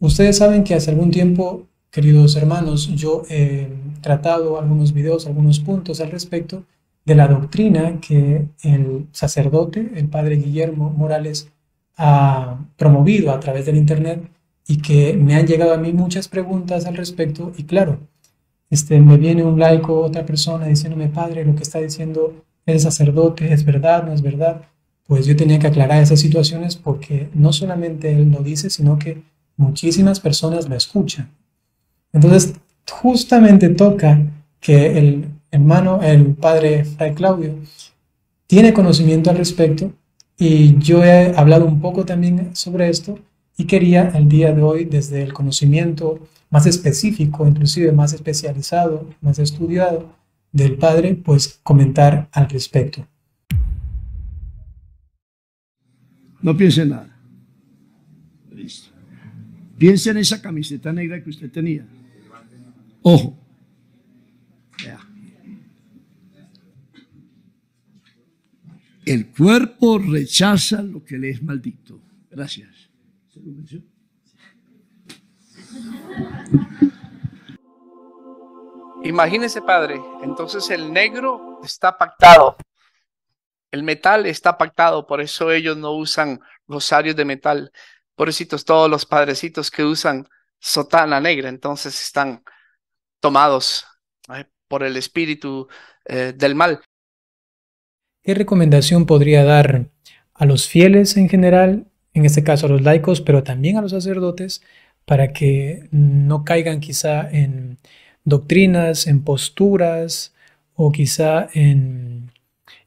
Ustedes saben que hace algún tiempo, queridos hermanos, yo he tratado algunos videos, algunos puntos al respecto de la doctrina que el sacerdote, el padre Guillermo Morales, ha promovido a través del Internet y que me han llegado a mí muchas preguntas al respecto y claro, este, me viene un laico, otra persona diciéndome, padre, lo que está diciendo el sacerdote es verdad, no es verdad, pues yo tenía que aclarar esas situaciones porque no solamente él lo dice, sino que muchísimas personas lo escuchan. Entonces, justamente toca que el hermano, el padre Fray Claudio, tiene conocimiento al respecto y yo he hablado un poco también sobre esto y quería el día de hoy, desde el conocimiento más específico, inclusive más especializado, más estudiado del padre, pues comentar al respecto. No piense nada. Piense en esa camiseta negra que usted tenía. Ojo. El cuerpo rechaza lo que le es maldito. Gracias. ¿Se Imagínese, padre, entonces el negro está pactado, el metal está pactado, por eso ellos no usan rosarios de metal. Pobrecitos todos los padrecitos que usan sotana negra, entonces están tomados por el espíritu eh, del mal. ¿Qué recomendación podría dar a los fieles en general, en este caso a los laicos, pero también a los sacerdotes, para que no caigan quizá en doctrinas, en posturas o quizá en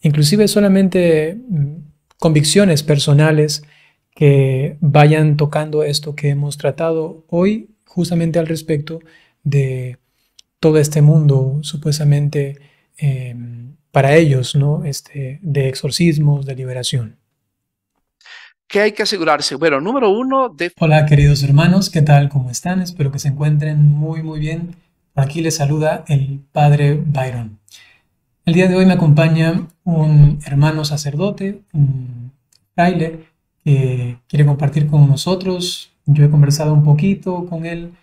inclusive solamente mm, convicciones personales que vayan tocando esto que hemos tratado hoy justamente al respecto de todo este mundo supuestamente em, para ellos, ¿no? Este, de exorcismos, de liberación. ¿Qué hay que asegurarse? Bueno, número uno de... Hola queridos hermanos, ¿qué tal? ¿Cómo están? Espero que se encuentren muy muy bien. Aquí les saluda el Padre Byron. El día de hoy me acompaña un hermano sacerdote, un fraile, que quiere compartir con nosotros. Yo he conversado un poquito con él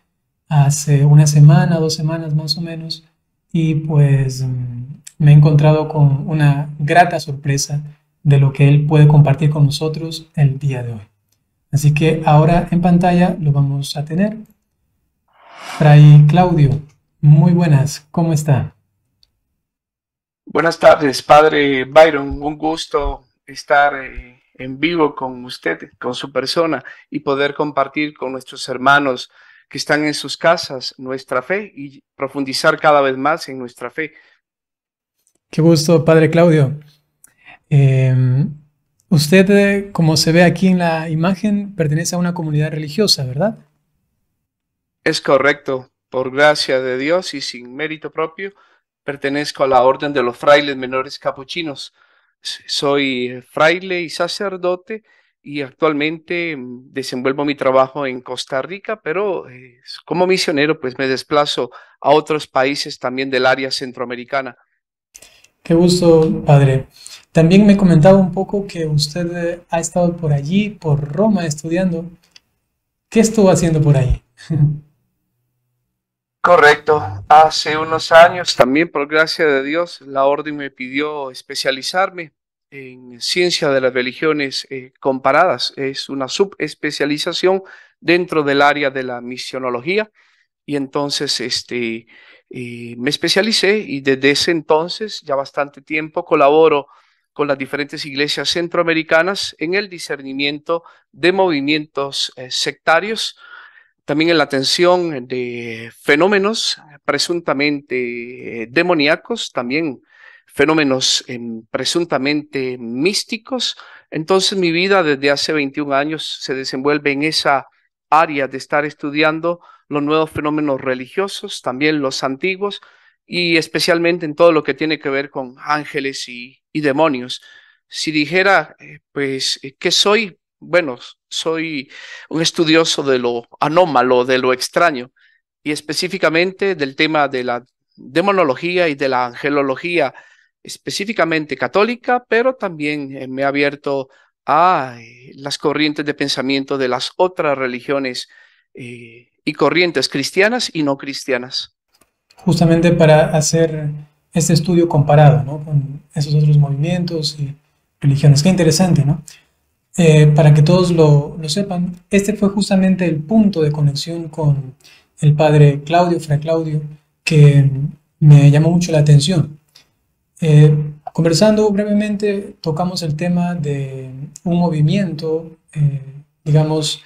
hace una semana, dos semanas más o menos, y pues mm, me he encontrado con una grata sorpresa de lo que él puede compartir con nosotros el día de hoy. Así que ahora en pantalla lo vamos a tener. Fray Claudio, muy buenas, ¿cómo está? Buenas tardes, padre Byron, un gusto estar eh, en vivo con usted, con su persona y poder compartir con nuestros hermanos que están en sus casas nuestra fe y profundizar cada vez más en nuestra fe. Qué gusto, Padre Claudio. Em, usted, eh, como se ve aquí en la imagen, pertenece a una comunidad religiosa, ¿verdad? Es correcto. Por gracia de Dios y sin mérito propio, pertenezco a la Orden de los Frailes Menores Capuchinos, soy fraile y sacerdote y actualmente mm, desenvuelvo mi trabajo en Costa Rica, pero como misionero pues me desplazo a otros países también del área centroamericana. Qué gusto, padre. También me comentaba un poco que usted eh, ha estado por allí, por Roma, estudiando. ¿Qué estuvo haciendo por ahí? Correcto. Hace unos años, también por gracia de Dios, la orden me pidió especializarme en ciencia de las religiones eh, comparadas. Es una subespecialización dentro del área de la misionología. Y entonces este, eh, me especialicé y desde ese entonces, ya bastante tiempo, colaboro con las diferentes iglesias centroamericanas en el discernimiento de movimientos eh, sectarios también en la atención de fenómenos presuntamente eh, demoníacos, también fenómenos em, presuntamente místicos. Entonces mi vida desde hace 21 años se desenvuelve en esa área de estar estudiando los nuevos fenómenos religiosos, también los antiguos, y especialmente en todo lo que tiene que ver con ángeles y, demonios. Si dijera, eh, pues, eh, ¿qué soy? bueno, soy un estudioso de lo anómalo, de lo extraño, y específicamente del tema de la demonología y de la angelología, específicamente católica, pero también eh, me he abierto a eh, las corrientes de pensamiento de las otras religiones eh, y corrientes cristianas y no cristianas. Justamente para hacer este estudio comparado ¿no? con esos otros movimientos y religiones. Qué interesante, ¿no? Eh, para que todos lo, sepan, este fue justamente el punto de conexión con el padre Claudio, Fray Claudio, que me llamó mucho la atención. Eh, conversando brevemente, tocamos el tema de un movimiento, eh, digamos,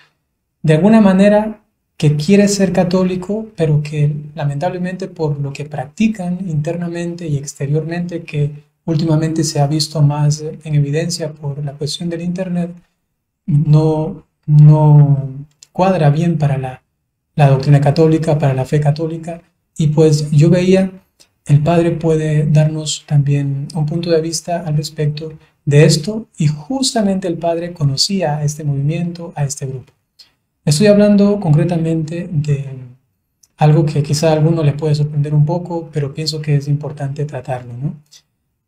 de alguna manera que quiere ser católico, pero que lamentablemente por lo que practican internamente y exteriormente, que últimamente se ha visto más eh, en evidencia por la cuestión del Internet, no, no cuadra bien para la, doctrina católica, para la fe católica. Y pues yo veía, el Padre puede darnos también un punto de vista al respecto de esto y justamente el Padre conocía este movimiento, a este grupo. Estoy hablando concretamente de algo que quizá a alguno le puede sorprender un poco, pero pienso que es importante tratarlo. ¿no?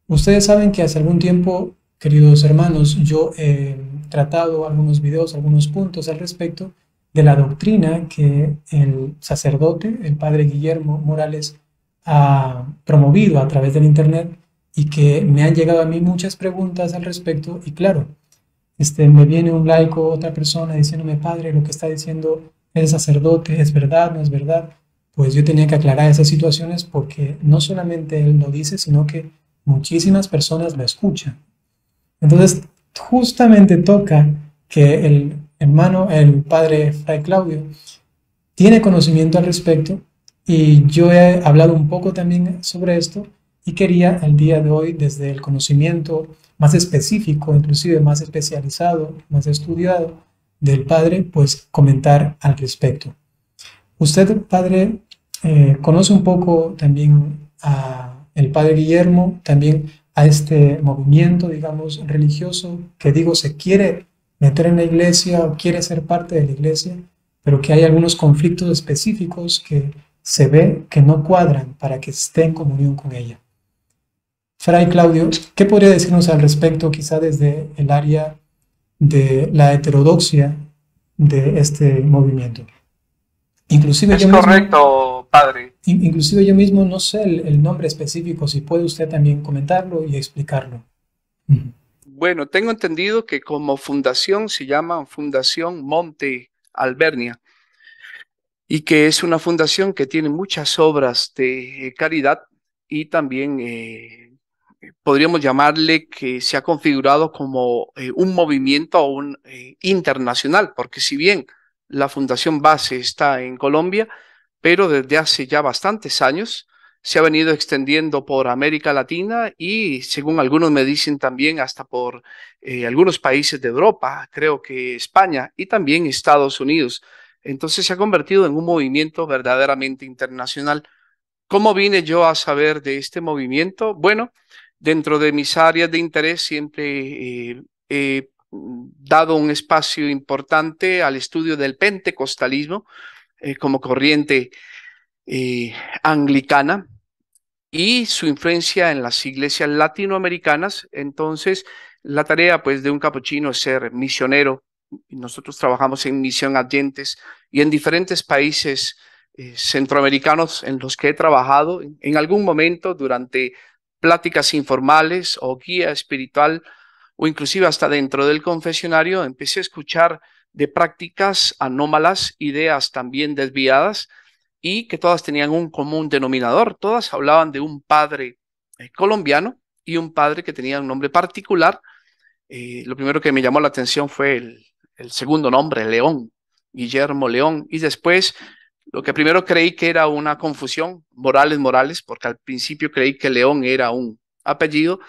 Ustedes saben que hace algún tiempo, queridos hermanos, yo he tratado algunos videos, algunos puntos al respecto de la doctrina que el sacerdote, el padre Guillermo Morales, ha promovido a través del Internet y que me han llegado a mí muchas preguntas al respecto y claro, este, me viene un laico, otra persona diciéndome, padre, lo que está diciendo el sacerdote es verdad, no es verdad, pues yo tenía que aclarar esas situaciones porque no solamente él lo dice, sino que muchísimas personas lo escuchan. Entonces, justamente toca que el hermano, el padre Fray Claudio, tiene conocimiento al respecto y yo he hablado un poco también sobre esto y quería el día de hoy, desde el conocimiento más específico, inclusive más especializado, más estudiado del padre, pues comentar al respecto. Usted, padre, eh, conoce un poco también a el padre Guillermo, también a este movimiento, digamos, religioso que digo se quiere meter en la iglesia o quiere ser parte de la iglesia, pero que hay algunos conflictos específicos que se ve que no cuadran para que esté en comunión con ella. Fray Claudio, ¿qué podría decirnos al respecto quizá desde el área de la heterodoxia de este movimiento? Inclusive es correcto, padre. Inclusive yo mismo no sé el, nombre específico, si puede usted también comentarlo y explicarlo. Bueno, tengo entendido que como fundación se llama Fundación Monte Albernia y que es una fundación que tiene muchas obras de eh, caridad y también eh, eh, podríamos llamarle que se ha configurado como un movimiento un, internacional, porque si bien la fundación base está en Colombia, pero desde hace ya bastantes años se ha venido extendiendo por América Latina y, según algunos me dicen, también hasta por eh, algunos países de Europa, creo que España y también Estados Unidos. Entonces se ha convertido en un movimiento verdaderamente internacional. ¿Cómo vine yo a saber de este movimiento? Bueno, dentro de mis áreas de interés siempre eh, he dado un espacio importante al estudio del pentecostalismo, eh, como corriente eh, anglicana y su influencia en las iglesias latinoamericanas. Entonces, la tarea pues de un capuchino es ser misionero. Nosotros trabajamos en misión adyentes y en diferentes países eh, centroamericanos en los que he trabajado en algún momento durante pláticas informales o guía espiritual o inclusive hasta dentro del confesionario, empecé a escuchar de prácticas anómalas, ideas también desviadas, y que todas tenían un común denominador. Todas hablaban de un padre eh, colombiano y un padre que tenía un nombre particular. Eh, lo primero que me llamó la atención fue el, el, segundo nombre, León, Guillermo León. Y después, lo que primero creí que era una confusión, Morales Morales, porque al principio creí que León era un apellido,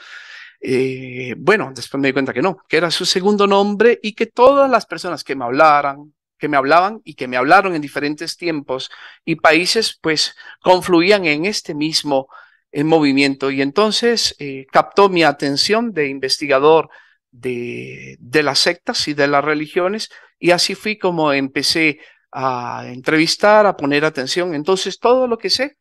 eh, bueno, después me di cuenta que no, que era su segundo nombre y que todas las personas que me hablaran, que me hablaban y que me hablaron en diferentes tiempos y países, pues confluían en este mismo en eh, movimiento. Y entonces eh, captó mi atención de investigador de, de las sectas y de las religiones y así fui como empecé a entrevistar, a poner atención. Entonces todo lo que sé,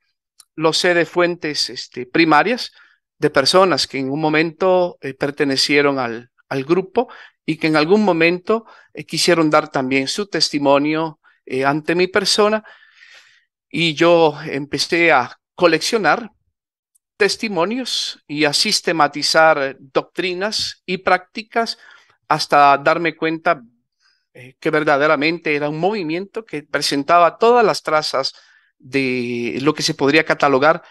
lo sé de fuentes este, primarias, de personas que en un momento eh, pertenecieron al, grupo y que en algún momento eh, quisieron dar también su testimonio eh, ante mi persona. Y yo empecé a coleccionar testimonios y a sistematizar doctrinas y prácticas hasta darme cuenta que verdaderamente era un movimiento que presentaba todas las trazas de lo que se podría catalogar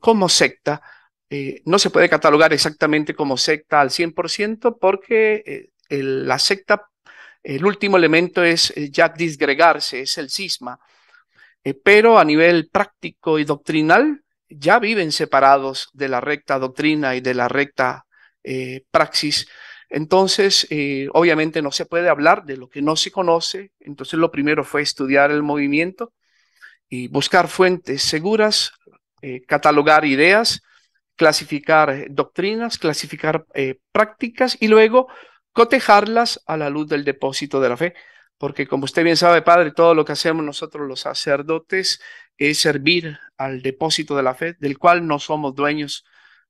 como secta eh, no se puede catalogar exactamente como secta al 100% porque eh, la secta, el último elemento es eh, ya disgregarse, es el cisma. pero a nivel práctico y doctrinal, ya viven separados de la recta doctrina y de la recta praxis. Entonces, obviamente no se puede hablar de lo que no se conoce. Entonces, lo primero fue estudiar el movimiento y buscar fuentes seguras, catalogar ideas, clasificar eh, doctrinas, clasificar eh, prácticas y luego cotejarlas a la luz del depósito de la fe. Porque como usted bien sabe, Padre, todo lo que hacemos nosotros los sacerdotes es servir al depósito de la fe, del cual no somos dueños,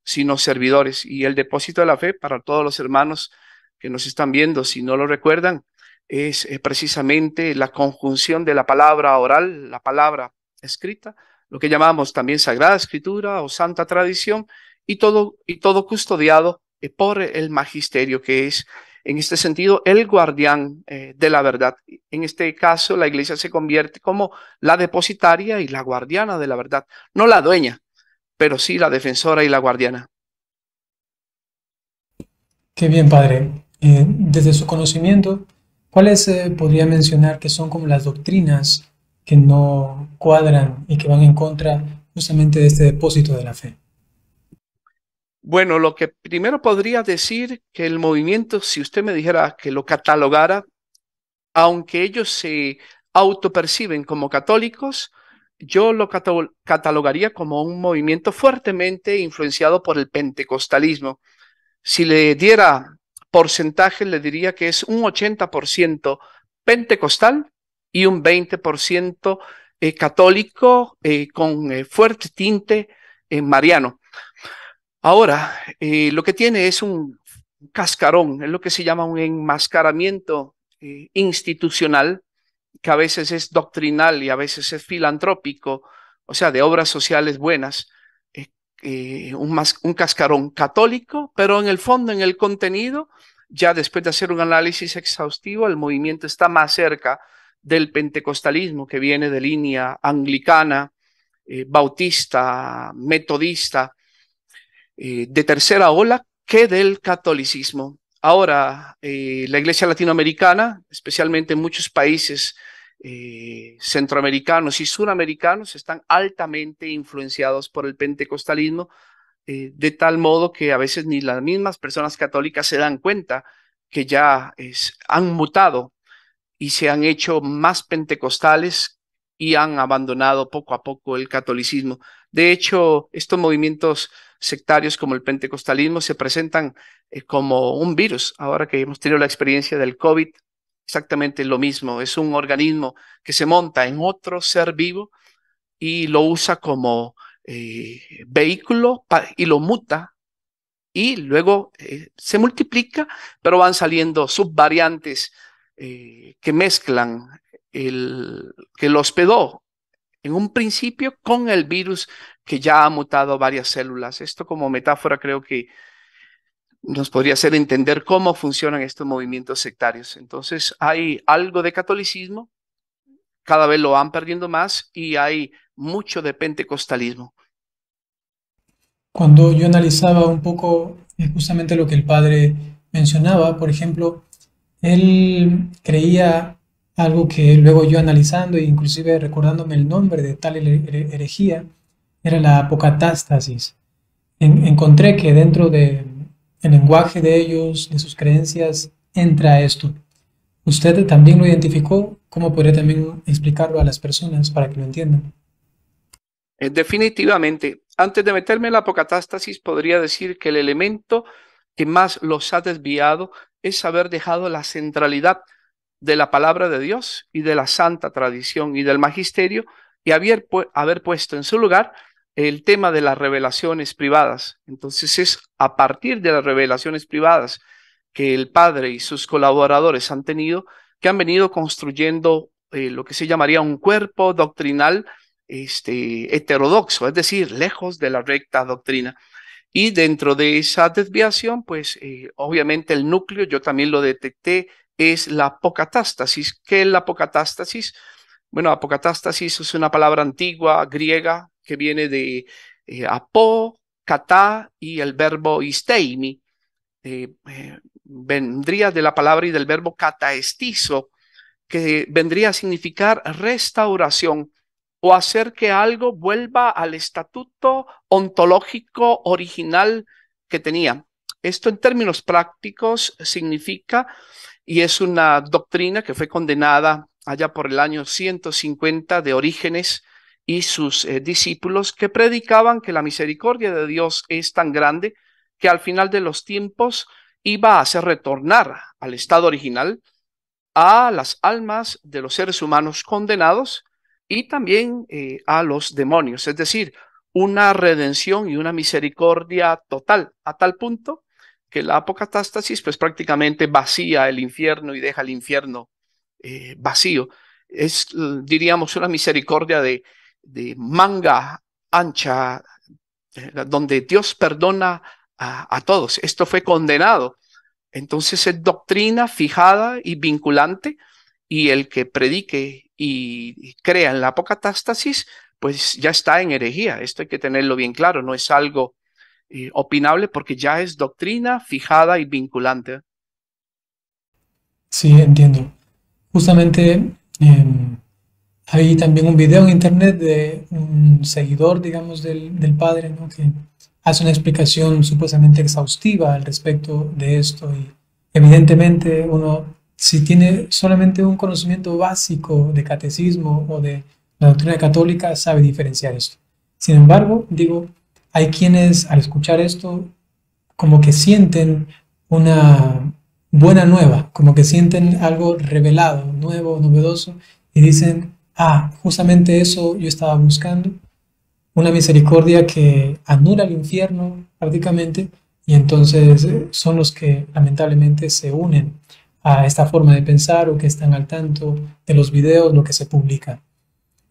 sino servidores. Y el depósito de la fe, para todos los hermanos que nos están viendo, si no lo recuerdan, es eh, precisamente la conjunción de la palabra oral, la palabra escrita, lo que llamamos también Sagrada Escritura o Santa Tradición, y todo, y todo custodiado eh, por el magisterio, que es en este sentido el guardián eh, de la verdad. En este caso, la iglesia se convierte como la depositaria y la guardiana de la verdad, no la dueña, pero sí la defensora y la guardiana. Qué bien, padre. Eh, desde su conocimiento, ¿cuáles podría mencionar que son como las doctrinas que no cuadran y que van en contra justamente de este depósito de la fe? Bueno, lo que primero podría decir que el movimiento, si usted me dijera que lo catalogara, aunque ellos se autoperciben como católicos, yo lo catalogaría como un movimiento fuertemente influenciado por el pentecostalismo. Si le diera porcentaje, le diría que es un 80% pentecostal y un 20% eh, católico eh, con eh, fuerte tinte mariano. Ahora, lo que tiene es un cascarón, es lo que se llama un enmascaramiento institucional, que a veces es doctrinal y a veces es filantrópico, o sea, de obras sociales buenas, un cascarón católico, pero en el fondo, en el contenido, ya después de hacer un análisis exhaustivo, el movimiento está más cerca del pentecostalismo que viene de línea anglicana, eh, bautista, metodista, eh, de tercera ola, que del catolicismo. Ahora, eh, la Iglesia Latinoamericana, especialmente en muchos países centroamericanos y suramericanos, están altamente influenciados por el pentecostalismo, de tal modo que a veces ni las mismas personas católicas se dan cuenta que ya es, han mutado y se han hecho más pentecostales y han abandonado poco a poco el catolicismo. De hecho, estos movimientos sectarios como el pentecostalismo se presentan eh, como un virus. Ahora que hemos tenido la experiencia del COVID, exactamente lo mismo. Es un organismo que se monta en otro ser vivo y lo usa como eh, vehículo y lo muta y luego eh, se multiplica, pero van saliendo subvariantes eh, que mezclan el que lo hospedó en un principio con el virus que ya ha mutado varias células. Esto como metáfora creo que nos podría hacer entender cómo funcionan estos movimientos sectarios. Entonces hay algo de catolicismo, cada vez lo van perdiendo más y hay mucho de pentecostalismo. Cuando yo analizaba un poco eh, justamente lo que el padre mencionaba, por ejemplo, él creía algo que luego yo analizando e inclusive recordándome el nombre de tal herejía, era la apocatástasis. encontré que dentro del lenguaje de ellos, de sus creencias, entra esto. Usted también lo identificó, ¿cómo podría también explicarlo a las personas para que lo entiendan? Eh, definitivamente, antes de meterme en la apocatástasis, podría decir que el elemento que más los ha desviado es haber dejado la centralidad de la palabra de Dios y de la santa tradición y del magisterio y haber, haber puesto en su lugar el tema de las revelaciones privadas. Entonces es a partir de las revelaciones privadas que el padre y sus colaboradores han tenido, que han venido construyendo eh, lo que se llamaría un cuerpo doctrinal este, heterodoxo, es decir, lejos de la recta doctrina. Y dentro de esa desviación, pues eh, obviamente el núcleo, yo también lo detecté, es la apocatástasis. ¿Qué es la apocatástasis? Bueno, apocatástasis es una palabra antigua griega que viene de apó, eh, apo, y el verbo isteimi. Eh, vendría de la palabra y del verbo cataestizo, que vendría a significar restauración o hacer que algo vuelva al estatuto ontológico original que tenía. Esto en términos prácticos significa, y es una doctrina que fue condenada allá por el año 150 de Orígenes y sus eh, discípulos, que predicaban que la misericordia de Dios es tan grande que al final de los tiempos iba a hacer retornar al estado original a las almas de los seres humanos condenados y también eh, a los demonios, es decir, una redención y una misericordia total, a tal punto que la apocatástasis pues prácticamente vacía el infierno y deja el infierno eh, vacío. Es, diríamos, una misericordia de, de manga ancha, eh, donde Dios perdona a, a, todos. Esto fue condenado. Entonces es doctrina fijada y vinculante y el que predique y crean la apocatástasis, pues ya está en herejía. Esto hay que tenerlo bien claro, no es algo eh, opinable porque ya es doctrina fijada y vinculante. Sí, entiendo. Justamente em, hay también un video en internet de un seguidor, digamos, del, padre, que hace una explicación supuestamente exhaustiva al respecto de esto y evidentemente uno si tiene solamente un conocimiento básico de catecismo o de la doctrina católica, sabe diferenciar esto. Sin embargo, digo, hay quienes al escuchar esto como que sienten una buena nueva, como que sienten algo revelado, nuevo, novedoso, y dicen, ah, justamente eso yo estaba buscando, una misericordia que anula el infierno prácticamente, y entonces eh, son los que lamentablemente se unen a esta forma de pensar o que están al tanto de los videos, lo que se publica.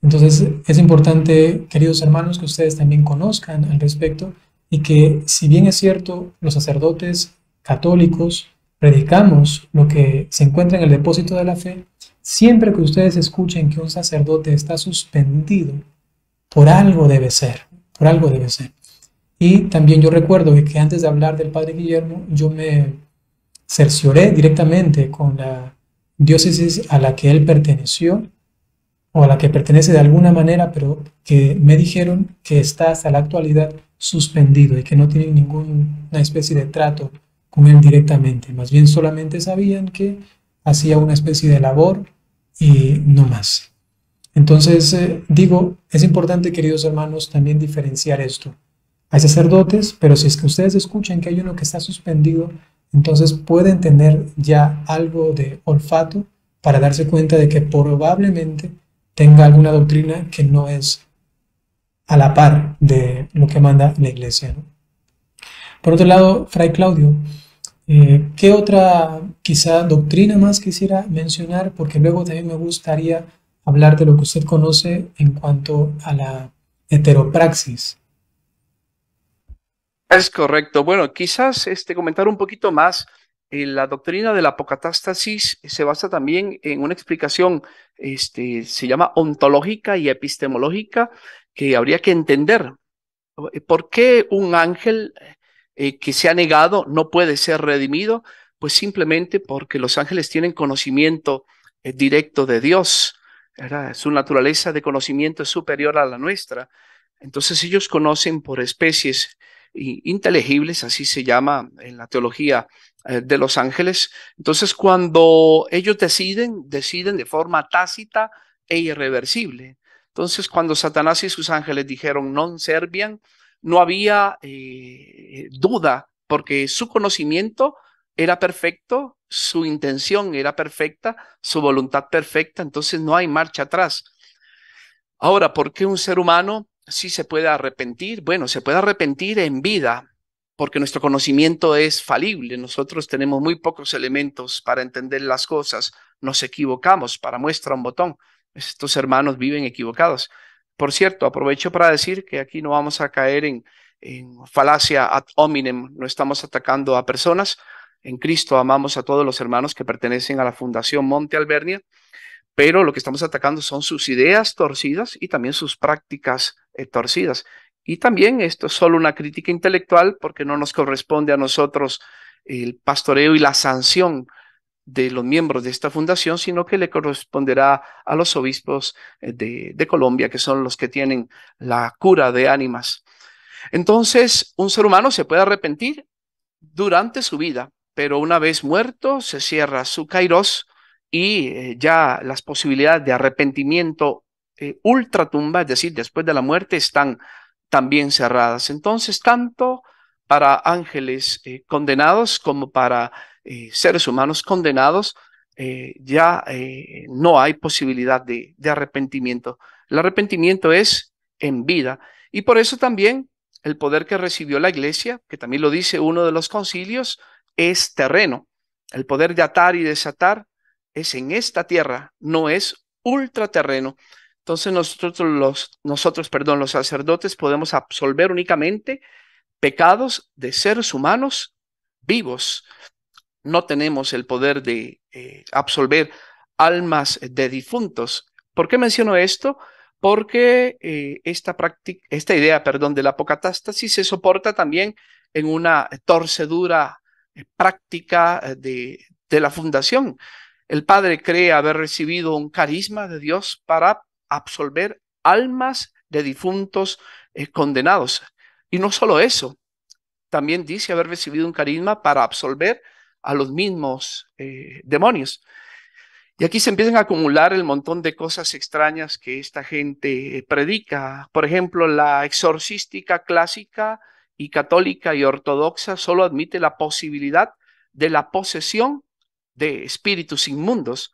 Entonces es importante, queridos hermanos, que ustedes también conozcan al respecto y que si bien es cierto, los sacerdotes católicos predicamos lo que se encuentra en el depósito de la fe, siempre que ustedes escuchen que un sacerdote está suspendido, por algo debe ser, por algo debe ser. Y también yo recuerdo que antes de hablar del padre Guillermo, yo me cercioré directamente con la diócesis a la que él perteneció o a la que pertenece de alguna manera, pero que me dijeron que está hasta la actualidad suspendido y que no tienen ninguna especie de trato con él directamente. Más bien solamente sabían que hacía una especie de labor y no más. Entonces, eh, digo, es importante, queridos hermanos, también diferenciar esto. Hay sacerdotes, pero si es que ustedes escuchan que hay uno que está suspendido, entonces pueden tener ya algo de olfato para darse cuenta de que probablemente tenga alguna doctrina que no es a la par de lo que manda la iglesia. Por otro lado, Fray Claudio, eh, ¿qué otra quizá doctrina más quisiera mencionar? Porque luego también me gustaría hablar de lo que usted conoce en cuanto a la heteropraxis, es correcto. Bueno, quizás este, comentar un poquito más. Eh, la doctrina de la apocatástasis se basa también en una explicación, este, se llama ontológica y epistemológica, que habría que entender. Eh, ¿Por qué un ángel eh, que se ha negado no puede ser redimido? Pues simplemente porque los ángeles tienen conocimiento directo de Dios. Su naturaleza de conocimiento es superior a la nuestra. Entonces ellos conocen por especies inteligibles, así se llama en la teología eh, de los ángeles. Entonces, cuando ellos deciden, deciden de forma tácita e irreversible. Entonces, cuando Satanás y sus ángeles dijeron non serbian no había eh, duda, porque su conocimiento era perfecto, su intención era perfecta, su voluntad perfecta, entonces no hay marcha atrás. Ahora, ¿por qué un ser humano si se puede arrepentir. Bueno, se puede arrepentir en vida, porque nuestro conocimiento es falible. Nosotros tenemos muy pocos elementos para entender las cosas. Nos equivocamos para muestra un botón. Estos hermanos viven equivocados. Por cierto, aprovecho para decir que aquí no vamos a caer en, en falacia ad hominem, no estamos atacando a personas. En Cristo amamos a todos los hermanos que pertenecen a la Fundación Monte Albernia pero lo que estamos atacando son sus ideas torcidas y también sus prácticas eh, torcidas. Y también esto es solo una crítica intelectual porque no nos corresponde a nosotros el pastoreo y la sanción de los miembros de esta fundación, sino que le corresponderá a los obispos eh, de, de Colombia, que son los que tienen la cura de ánimas. Entonces, un ser humano se puede arrepentir durante su vida, pero una vez muerto se cierra su kairos, y eh, ya las posibilidades de arrepentimiento eh, ultratumba, es decir, después de la muerte, están también cerradas. Entonces, tanto para ángeles eh, condenados como para seres humanos condenados, ya no hay posibilidad de, de arrepentimiento. El arrepentimiento es en vida. Y por eso también el poder que recibió la iglesia, que también lo dice uno de los concilios, es terreno. El poder de atar y desatar es en esta tierra, no es ultraterreno. Entonces nosotros los, nosotros, perdón, los sacerdotes podemos absolver únicamente pecados de seres humanos vivos. No tenemos el poder de eh, absolver almas de difuntos. ¿Por qué menciono esto? Porque eh, esta, práctica, esta idea perdón, de la apocatástasis se soporta también en una torcedura eh, práctica de, de la fundación. El Padre cree haber recibido un carisma de Dios para absolver almas de difuntos eh, condenados. Y no solo eso, también dice haber recibido un carisma para absolver a los mismos eh, demonios. Y aquí se empiezan a acumular el montón de cosas extrañas que esta gente eh, predica. Por ejemplo, la exorcística clásica y católica y ortodoxa solo admite la posibilidad de la posesión de espíritus inmundos.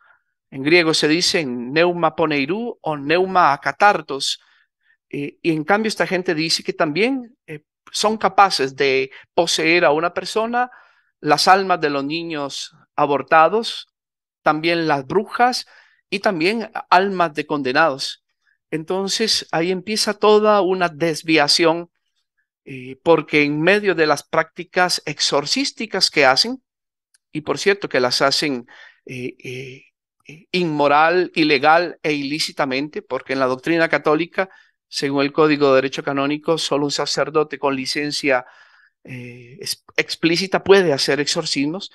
En griego se dicen neuma poneirú o neuma acatartos. Eh, y en cambio esta gente dice que también eh, son capaces de poseer a una persona las almas de los niños abortados, también las brujas y también almas de condenados. Entonces ahí empieza toda una desviación eh, porque en medio de las prácticas exorcísticas que hacen, y por cierto que las hacen eh, eh, eh, inmoral, ilegal e ilícitamente, porque en la doctrina católica, según el Código de Derecho Canónico, solo un sacerdote con licencia explícita puede hacer exorcismos,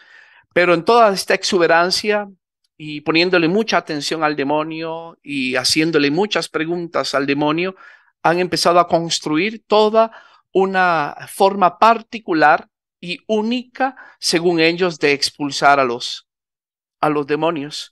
pero en toda esta exuberancia y poniéndole mucha atención al demonio y haciéndole muchas preguntas al demonio, han empezado a construir toda una forma particular y única, según ellos, de expulsar a los, a los demonios.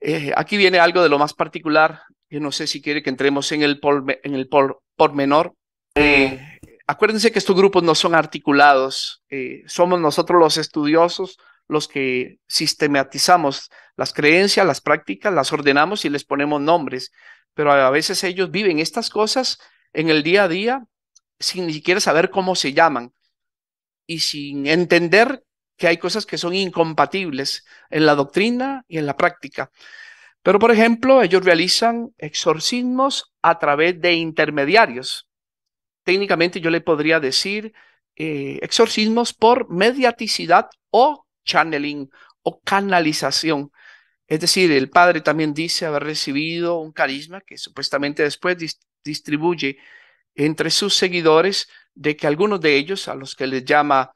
Eh, aquí viene algo de lo más particular, que no sé si quiere que entremos en el, en el por, menor eh, acuérdense que estos grupos no son articulados, eh, somos nosotros los estudiosos los que sistematizamos las creencias, las prácticas, las ordenamos y les ponemos nombres, pero a veces ellos viven estas cosas en el día a día sin ni siquiera saber cómo se llaman y sin entender que hay cosas que son incompatibles en la doctrina y en la práctica. Pero, por ejemplo, ellos realizan exorcismos a través de intermediarios. Técnicamente yo le podría decir eh, exorcismos por mediaticidad o channeling o canalización. Es decir, el padre también dice haber recibido un carisma que supuestamente después distribuye entre sus seguidores de que algunos de ellos, a los que les llama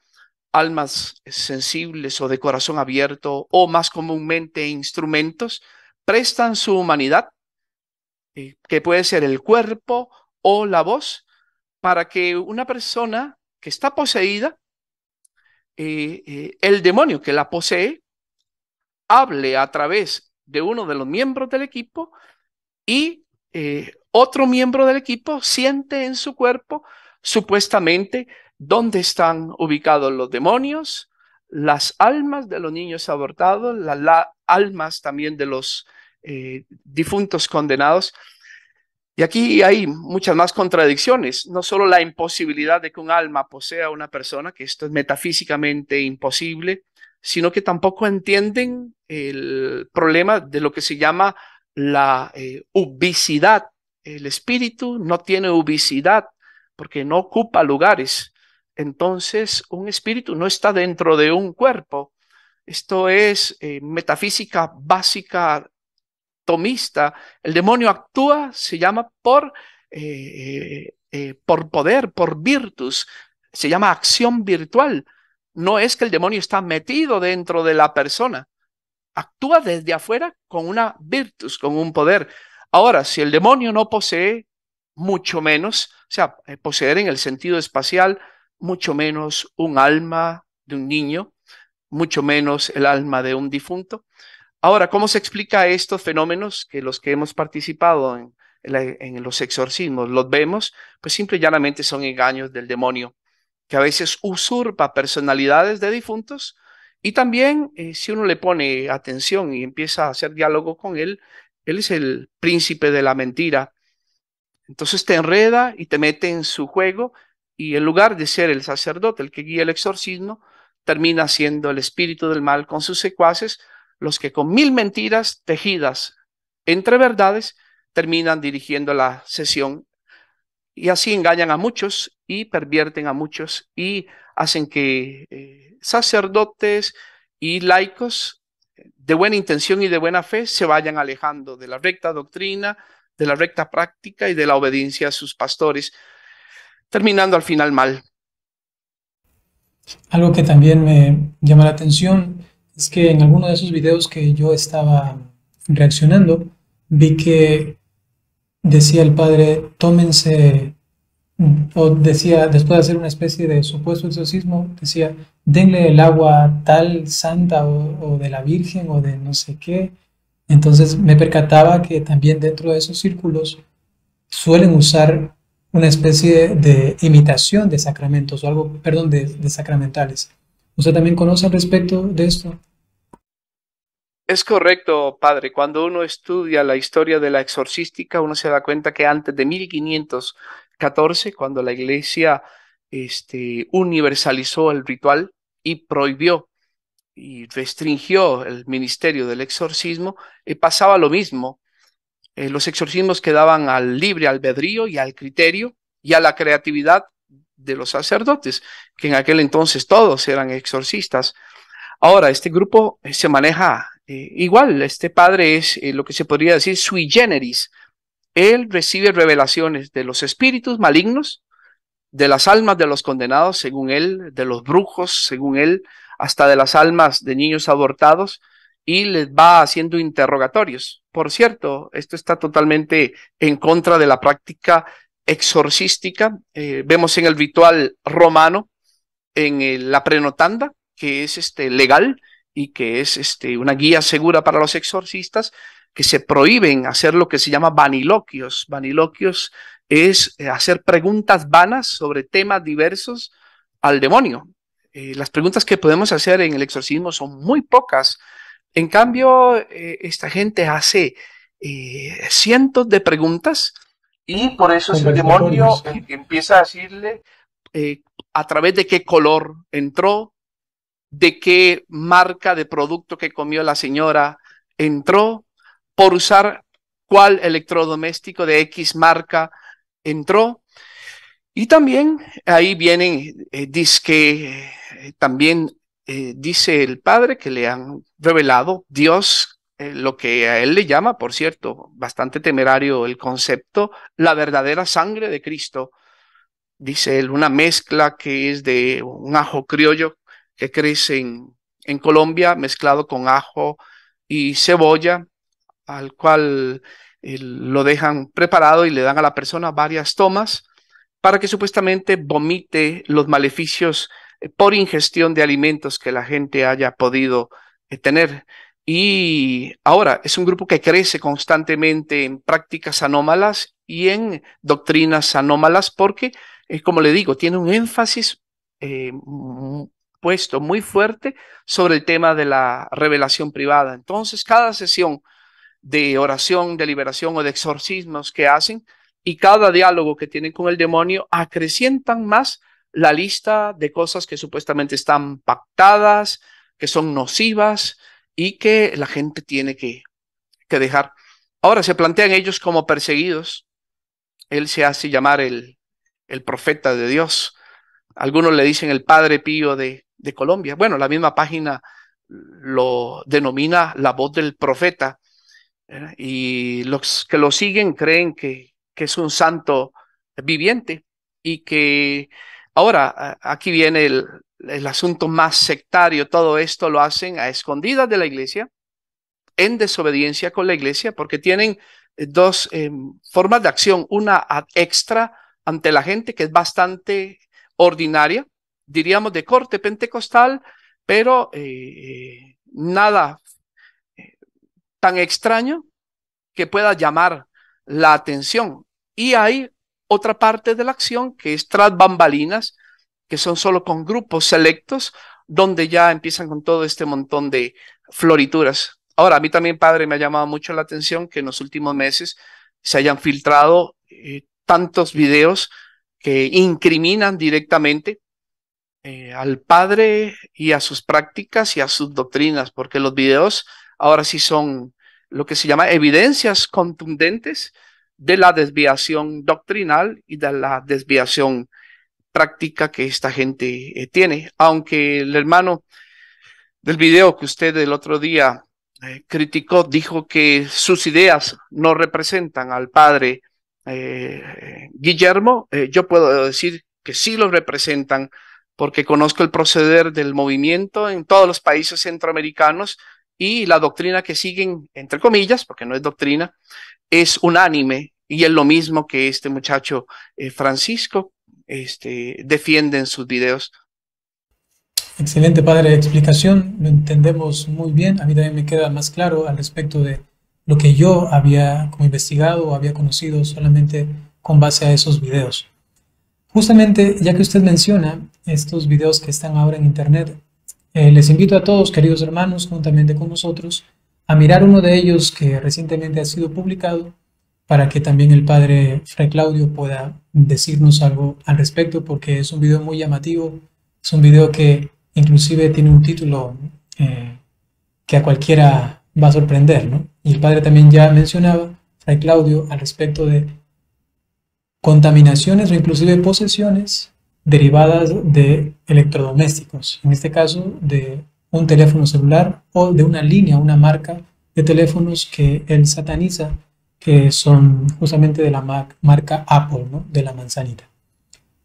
almas sensibles o de corazón abierto, o más comúnmente instrumentos, prestan su humanidad, eh, que puede ser el cuerpo o la voz, para que una persona que está poseída, eh, eh, el demonio que la posee, hable a través de uno de los miembros del equipo y otro miembro del equipo siente en su cuerpo supuestamente dónde están ubicados los demonios, las almas de los niños abortados, las almas también de los eh, difuntos condenados. Y aquí hay muchas más contradicciones, no solo la imposibilidad de que un alma posea a una persona, que esto es metafísicamente imposible, sino que tampoco entienden el problema de lo que se llama la eh, ubicidad el espíritu no tiene ubicidad porque no ocupa lugares. Entonces, un espíritu no está dentro de un cuerpo. Esto es eh, metafísica básica tomista. El demonio actúa, se llama por, eh, eh, por poder, por virtus. Se llama acción virtual. No es que el demonio está metido dentro de la persona. Actúa desde afuera con una virtus, con un poder. Ahora, si el demonio no posee, mucho menos, o sea, eh, poseer en el sentido espacial, mucho menos un alma de un niño, mucho menos el alma de un difunto. Ahora, ¿cómo se explica estos fenómenos que los que hemos participado en, los exorcismos los vemos? Pues simple y llanamente son engaños del demonio, que a veces usurpa personalidades de difuntos y también, eh, si uno le pone atención y empieza a hacer diálogo con él, él es el príncipe de la mentira. Entonces te enreda y te mete en su juego y en lugar de ser el sacerdote el que guía el exorcismo, termina siendo el espíritu del mal con sus secuaces, los que con mil mentiras tejidas entre verdades terminan dirigiendo la sesión y así engañan a muchos y pervierten a muchos y hacen que eh, sacerdotes y laicos de buena intención y de buena fe se vayan alejando de la recta doctrina, de la recta práctica y de la obediencia a sus pastores, terminando al final mal. Algo que también me llama la atención es que en alguno de esos videos que yo estaba reaccionando, vi que decía el padre, tómense Mm. o decía, después de hacer una especie de supuesto exorcismo, decía, denle el agua tal santa o, de la Virgen o de no sé qué. Entonces me percataba que también dentro de esos círculos suelen usar una especie de, imitación de sacramentos o algo, perdón, de, de sacramentales. ¿Usted también conoce al respecto de esto? Es correcto, padre. Cuando uno estudia la historia de la exorcística, uno se da cuenta que antes de 1500 cuando la iglesia este, universalizó el ritual y prohibió y restringió el ministerio del exorcismo, eh, pasaba lo mismo. Eh, los exorcismos quedaban al libre albedrío y al criterio y a la creatividad de los sacerdotes, que en aquel entonces todos eran exorcistas. Ahora, este grupo eh, se maneja igual, este padre es lo que se podría decir sui generis, él recibe revelaciones de los espíritus malignos, de las almas de los condenados, según él, de los brujos, según él, hasta de las almas de niños abortados, y les va haciendo interrogatorios. Por cierto, esto está totalmente en contra de la práctica exorcística. Eh, vemos en el ritual romano, en eh, la prenotanda, que es este, legal y que es este, una guía segura para los exorcistas, que se prohíben hacer lo que se llama vaniloquios. Vaniloquios es eh, hacer preguntas vanas sobre temas diversos al demonio. Eh, las preguntas que podemos hacer en el exorcismo son muy pocas. En cambio, eh, esta gente hace cientos de preguntas y por eso el demonio em, empieza a decirle a través de qué color entró, de qué marca de producto que comió la señora entró, por usar cuál electrodoméstico de X marca entró. Y también ahí viene, eh, dice que eh, también eh, dice el padre que le han revelado Dios, lo que a él le llama, por cierto, bastante temerario el concepto, la verdadera sangre de Cristo. Dice él, una mezcla que es de un ajo criollo que crece en Colombia, mezclado con ajo y cebolla, al cual eh, lo dejan preparado y le dan a la persona varias tomas para que supuestamente vomite los maleficios eh, por ingestión de alimentos que la gente haya podido eh, tener. Y ahora es un grupo que crece constantemente en prácticas anómalas y en doctrinas anómalas porque, como le digo, tiene un énfasis puesto muy fuerte sobre el tema de la revelación privada. Entonces, cada sesión de oración, de liberación o de exorcismos que hacen y cada diálogo que tienen con el demonio acrecientan más la lista de cosas que supuestamente están pactadas, que son nocivas y que la gente tiene que, que dejar. Ahora se plantean ellos como perseguidos. Él se hace llamar el, el profeta de Dios. Algunos le dicen el Padre Pío de, de Colombia. Bueno, la misma página lo denomina la voz del profeta y los que lo siguen creen que, que es un santo viviente y que ahora aquí viene el, asunto más sectario, todo esto lo hacen a escondidas de la iglesia, en desobediencia con la iglesia, porque tienen eh, dos em, formas de acción, una extra ante la gente que es bastante ordinaria, diríamos de corte pentecostal, pero eh, eh, nada tan extraño que pueda llamar la atención. Y hay otra parte de la acción que es tras bambalinas, que son solo con grupos selectos, donde ya empiezan con todo este montón de florituras. Ahora, a mí también, padre, me ha llamado mucho la atención que en los últimos meses se hayan filtrado eh, tantos videos que incriminan directamente eh, al padre y a sus prácticas y a sus doctrinas, porque los videos ahora sí son lo que se llama evidencias contundentes de la desviación doctrinal y de la desviación práctica que esta gente eh, tiene. Aunque el hermano del video que usted el otro día eh, criticó dijo que sus ideas no representan al padre eh, Guillermo, yo puedo decir que sí lo representan porque conozco el proceder del movimiento en todos los países centroamericanos y la doctrina que siguen, entre comillas, porque no es doctrina, es unánime y es lo mismo que este muchacho eh, Francisco este, defiende en sus videos. Excelente, padre, explicación, lo entendemos muy bien, a mí también me queda más claro al respecto de lo que yo había investigado o había conocido solamente con base a esos videos. Justamente, ya que usted menciona estos videos que están ahora en Internet, eh, les invito a todos, queridos hermanos, juntamente con nosotros, a mirar uno de ellos que recientemente ha sido publicado para que también el padre Fray Claudio pueda decirnos algo al respecto, porque es un video muy llamativo, es un video que inclusive tiene un título eh, que a cualquiera va a sorprender, ¿no? Y el padre también ya mencionaba, Fray Claudio, al respecto de contaminaciones o inclusive posesiones derivadas de electrodomésticos, en este caso de un teléfono celular o de una línea, una marca de teléfonos que él sataniza, que son justamente de la marca Apple, de la manzanita.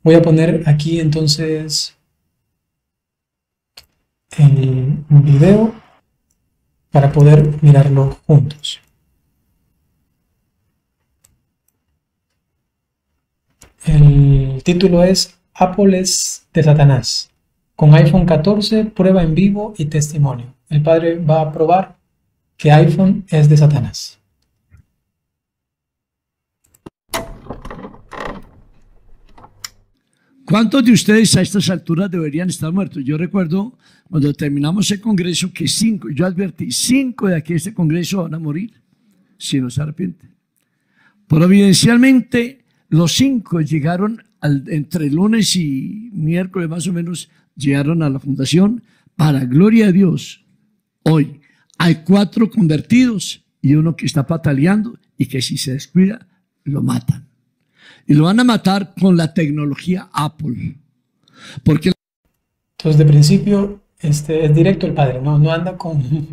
Voy a poner aquí entonces el video para poder mirarlo juntos. El título es Apple es de Satanás. Con iPhone 14, prueba en vivo y testimonio. El padre va a probar que iPhone es de Satanás. ¿Cuántos de ustedes a estas alturas deberían estar muertos? Yo recuerdo cuando terminamos el Congreso que cinco, yo advertí, cinco de aquí de este Congreso van a morir si no se arrepiente. Providencialmente, los cinco llegaron a entre lunes y miércoles más o menos llegaron a la fundación. Para gloria a Dios, hoy hay cuatro convertidos y uno que está pataleando y que si se descuida lo matan. Y lo van a matar con la tecnología Apple. Porque entonces de principio este es directo el padre, no no anda con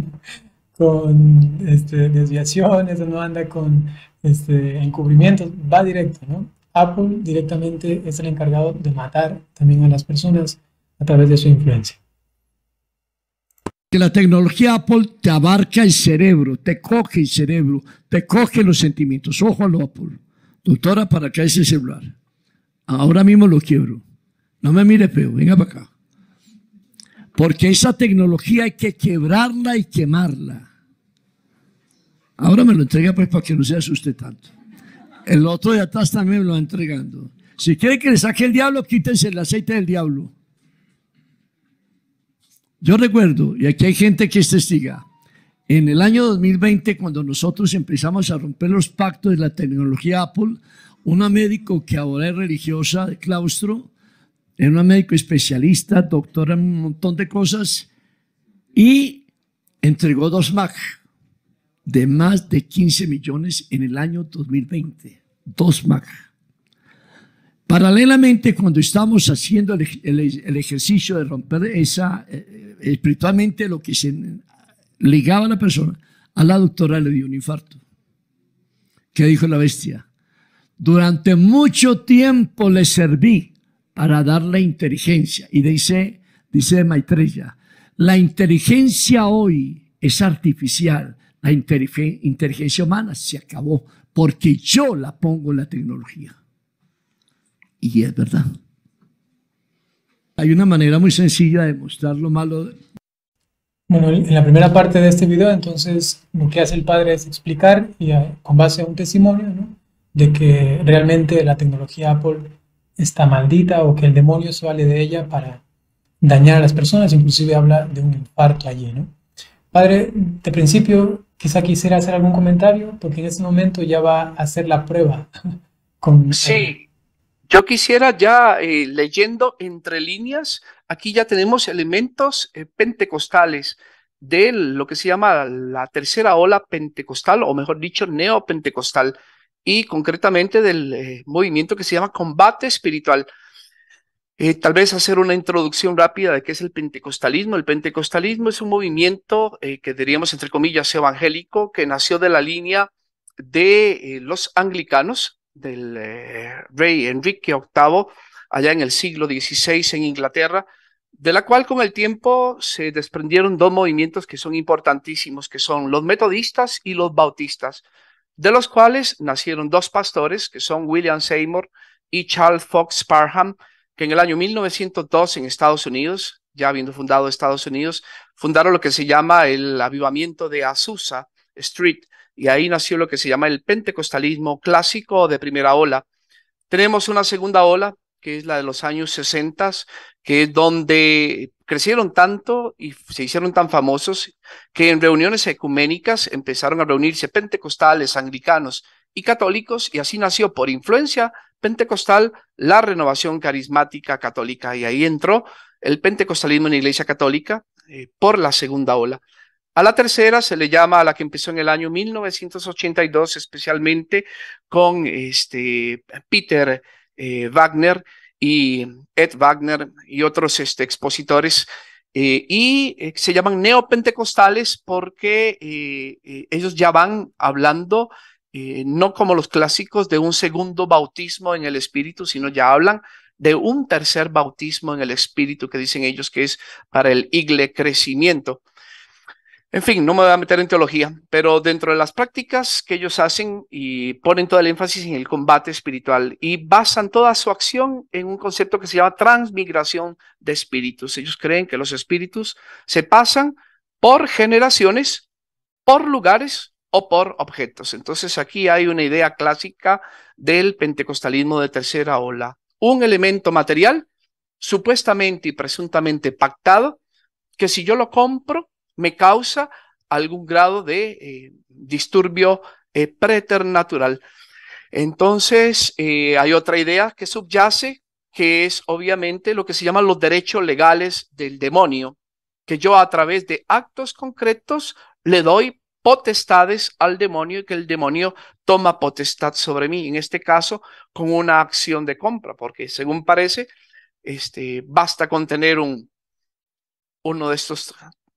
con este, desviaciones, no anda con este, encubrimientos, va directo, ¿no? Apple directamente es el encargado de matar también a las personas a través de su influencia. Que la tecnología Apple te abarca el cerebro, te coge el cerebro, te coge los sentimientos. Ojo a lo Apple. Doctora, ¿para qué es el celular? Ahora mismo lo quiebro. No me mire feo, venga para acá. Porque esa tecnología hay que quebrarla y quemarla. Ahora me lo entrega pues para que no se asuste tanto. El otro de atrás también lo va entregando. Si quiere que le saque el diablo, quítense el aceite del diablo. Yo recuerdo, y aquí hay gente que es testiga, en el año 2020, cuando nosotros empezamos a romper los pactos de la tecnología Apple, una médico que ahora es religiosa de claustro, era una médico especialista, doctora en un montón de cosas, y entregó dos Mac de más de 15 millones en el año 2020. Dos MAC. Paralelamente, cuando estamos haciendo el, ejercicio de romper esa, eh, eh, espiritualmente lo que se ligaba a la persona, a la doctora le dio un infarto. ¿Qué dijo la bestia? Durante mucho tiempo le serví para darle inteligencia. Y dice, dice Maitreya, la inteligencia hoy es artificial la inteligencia humana se acabó porque yo la pongo en la tecnología. Y es verdad. Hay una manera muy sencilla de mostrar lo malo. Bueno, en la primera parte de este video, entonces, lo que hace el padre es explicar, y eh, con base a un testimonio, de que realmente la tecnología Apple está maldita o que el demonio se vale de ella para dañar a las personas, inclusive habla de un infarto allí, ¿no? Padre, de principio quizá quisiera hacer algún comentario, porque en ese momento ya va a hacer la prueba. sí, yo quisiera ya eh, leyendo entre líneas, aquí ya tenemos elementos eh, pentecostales de lo que se llama la tercera ola pentecostal, o mejor dicho, neopentecostal, y concretamente del eh, movimiento que se llama combate espiritual. Eh, tal vez hacer una introducción rápida de qué es el pentecostalismo. El pentecostalismo es un movimiento eh, que diríamos, entre comillas, evangélico, que nació de la línea de eh, los anglicanos, del rey Enrique VIII, allá en el siglo XVI en Inglaterra, de la cual con el tiempo se desprendieron dos movimientos que son importantísimos, que son los metodistas y los bautistas, de los cuales nacieron dos pastores, que son William Seymour y Charles Fox Parham, que en el año 1902 en Estados Unidos, ya habiendo fundado Estados Unidos, fundaron lo que se llama el avivamiento de Azusa Street, y ahí nació lo que se llama el pentecostalismo clásico de primera ola. Tenemos una segunda ola, que es la de los años 60, que es donde crecieron tanto y se hicieron tan famosos que en reuniones ecuménicas empezaron a reunirse pentecostales, anglicanos y católicos, y así nació por influencia pentecostal, la renovación carismática católica, y ahí entró el pentecostalismo en la Iglesia Católica eh, por la segunda ola. A la tercera se le llama a la que empezó en el año 1982, especialmente con este, Peter eh, Wagner y Ed Wagner y otros este, expositores. Eh, y se llaman neopentecostales porque ellos ya van hablando eh, no como los clásicos de un segundo bautismo en el Espíritu, sino ya hablan de un tercer bautismo en el Espíritu que dicen ellos que es para el igle crecimiento. En fin, no me voy a meter en teología, pero dentro de las prácticas que ellos hacen y ponen todo el énfasis en el combate espiritual y basan toda su acción en un concepto que se llama transmigración de espíritus. Ellos creen que los espíritus se pasan por generaciones, por lugares o por objetos. Entonces aquí hay una idea clásica del pentecostalismo de tercera ola. Un elemento material supuestamente y presuntamente pactado que si yo lo compro me causa algún grado de eh, disturbio eh, preternatural. Entonces, eh, hay otra idea que subyace, que es obviamente lo que se llaman los derechos legales del demonio, que yo a través de actos concretos le doy potestades al demonio y que el demonio toma potestad sobre mí, en este caso con una acción de compra, porque según parece, este, basta con tener un, uno de estos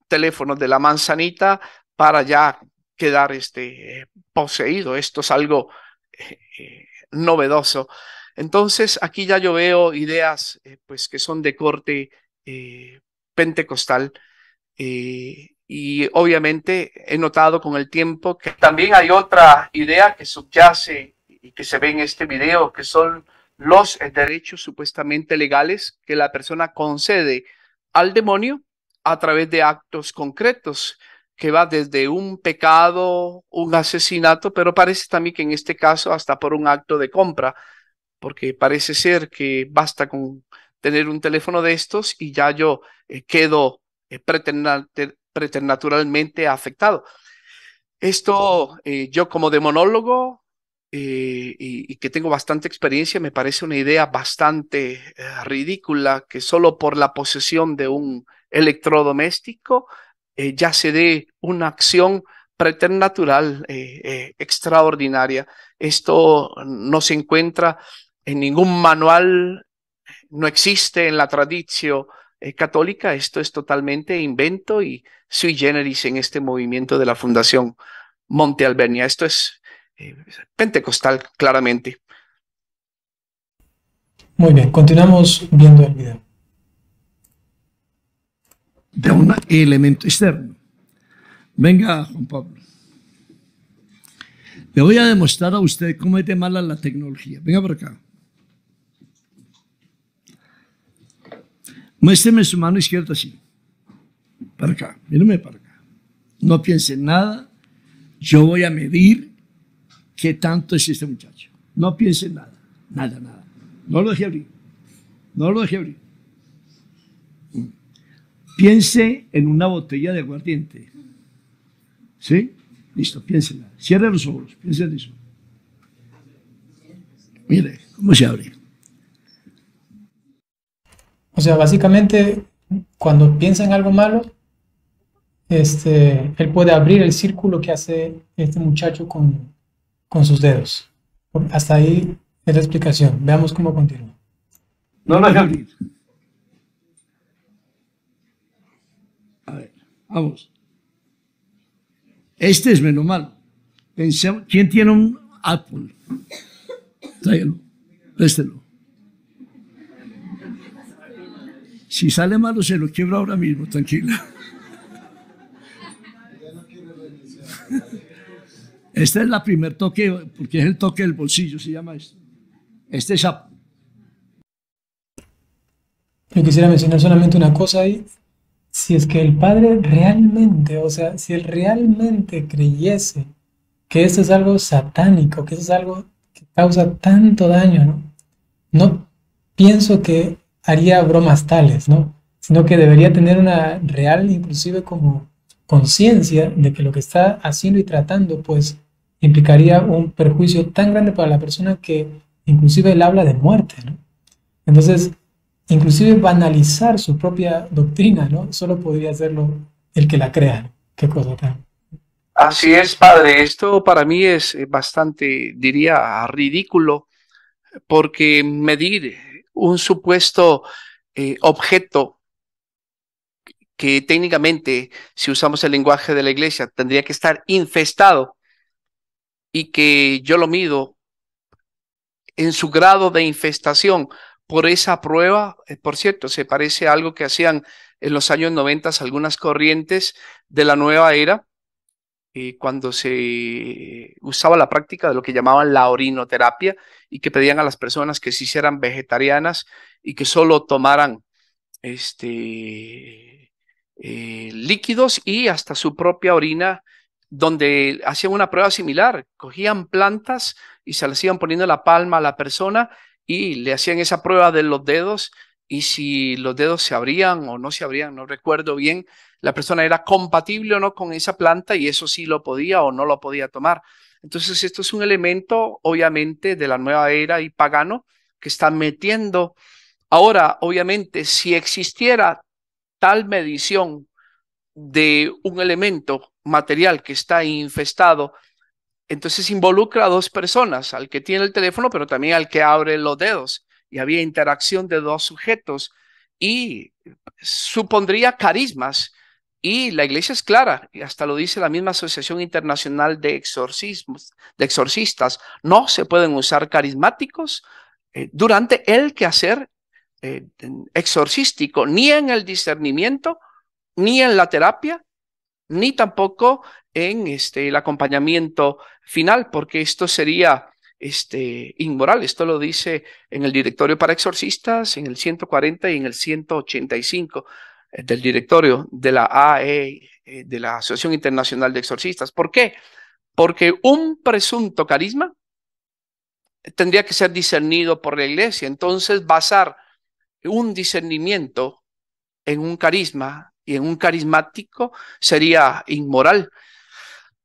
teléfonos de la manzanita para ya quedar este, poseído. Esto es algo eh, eh, novedoso. Entonces, aquí ya yo veo ideas eh, pues, que son de corte pentecostal y obviamente he notado con el tiempo que también hay otra idea que subyace y que se ve en este video, que son los eh, derechos supuestamente legales que la persona concede al demonio a través de actos concretos, que va desde un pecado, un asesinato, pero parece también que en este caso hasta por un acto de compra, porque parece ser que basta con tener un teléfono de estos y ya yo eh, quedo eh, preternaturalmente afectado. Esto, eh, yo como demonólogo eh, y, que tengo bastante experiencia, me parece una idea bastante eh, ridícula que solo por la posesión de un electrodoméstico ya se dé una acción preternatural extraordinaria. Esto no se encuentra en ningún manual, no existe en la tradición eh, católica. Esto es totalmente invento y sui generis en este movimiento de la Fundación Monte Albernia. Esto es eh, pentecostal, claramente. Muy bien, continuamos viendo el video. De un elemento externo. Venga, Juan Pablo. Le voy a demostrar a usted cómo es de mala la tecnología. Venga por acá. Muésteme su mano izquierda así. Para acá, míreme para acá. No piense en nada. Yo voy a medir qué tanto es este muchacho. No piense en nada, nada, nada. No lo deje abrir. No lo deje abrir. Piense en una botella de aguardiente. ¿Sí? Listo, piénsela. Cierre los ojos, piense en eso. Mire, ¿cómo se abre? O sea, básicamente, cuando piensa en algo malo, este, él puede abrir el círculo que hace este muchacho con, sus dedos. Hasta ahí es la explicación. Veamos cómo continúa. No lo no, A ver, vamos. Este es menos malo. Pensemos, ¿Quién tiene un Apple? Tráigalo, préstelo. Si sale malo, se lo quiebra ahora mismo, tranquila. esta es la primer toque, porque es el toque del bolsillo, se llama esto. Este es Yo quisiera mencionar solamente una cosa ahí. Si es que el padre realmente, o sea, si él realmente creyese que esto es algo satánico, que es algo que causa tanto daño, ¿no? No pienso que haría bromas tales, ¿no? Sino que debería tener una real, inclusive como conciencia de que lo que está haciendo y tratando, pues implicaría un perjuicio tan grande para la persona que inclusive él habla de muerte, ¿no? Entonces, inclusive banalizar su propia doctrina, ¿no? Solo podría hacerlo el que la crea. Qué cosa tan. Así es, padre. Esto para mí es eh, bastante, diría, ridículo, porque medir un supuesto eh, objeto que técnicamente, si usamos el lenguaje de la iglesia, tendría que estar infestado y que yo lo mido en su grado de infestación por esa prueba, eh, por cierto, se parece a algo que hacían en los años 90 algunas corrientes de la nueva era, eh, cuando se usaba la práctica de lo que llamaban la orinoterapia y que pedían a las personas que se hicieran vegetarianas y que solo tomaran este, eh, líquidos y hasta su propia orina, donde hacían una prueba similar, cogían plantas y se las iban poniendo la palma a la persona y le hacían esa prueba de los dedos y si los dedos se abrían o no se abrían, no recuerdo bien, la persona era compatible o no con esa planta y eso sí lo podía o no lo podía tomar. Entonces, esto es un elemento, obviamente, de la nueva era y pagano que están metiendo. Ahora, obviamente, si existiera tal medición de un elemento material que está infestado, entonces involucra a dos personas, al que tiene el teléfono, pero también al que abre los dedos. Y había interacción de dos sujetos y supondría carismas y la iglesia es clara, y hasta lo dice la misma Asociación Internacional de, Exorcismos, de Exorcistas, no se pueden usar carismáticos eh, durante el quehacer eh, exorcístico, ni en el discernimiento, ni en la terapia, ni tampoco en este, el acompañamiento final, porque esto sería este, inmoral. Esto lo dice en el directorio para exorcistas, en el 140 y en el 185. Eh, del directorio de la AE, eh, de la Asociación Internacional de Exorcistas. ¿Por qué? Porque un presunto carisma tendría que ser discernido por la iglesia. Entonces, basar un discernimiento en un carisma y en un carismático sería inmoral.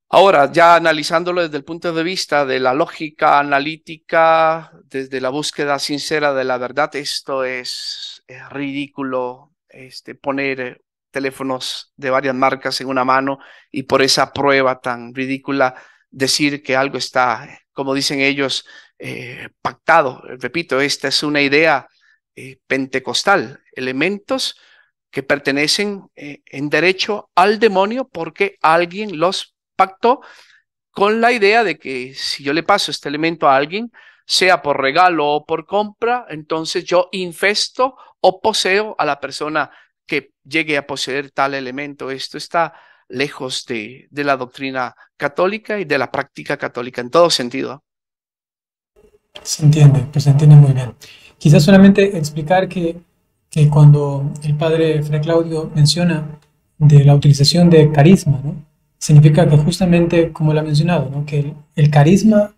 Ahora, ya analizándolo desde el punto de vista de la lógica analítica, desde la búsqueda sincera de la verdad, esto es, ridículo, este, poner teléfonos de varias marcas en una mano y por esa prueba tan ridícula decir que algo está, eh, como dicen ellos, eh, pactado. Repito, esta es una idea eh, pentecostal, elementos que pertenecen en derecho al demonio porque alguien los pactó con la idea de que si yo le paso este elemento a alguien, sea por regalo o por compra, entonces yo infesto o poseo a la persona que llegue a poseer tal elemento. Esto está lejos de, la doctrina católica y de la práctica católica en todo sentido. Se entiende, pues se entiende muy bien. Quizás solamente explicar que, cuando el padre Fray Claudio menciona de la utilización de carisma, significa que justamente, como lo ha mencionado, que el, carisma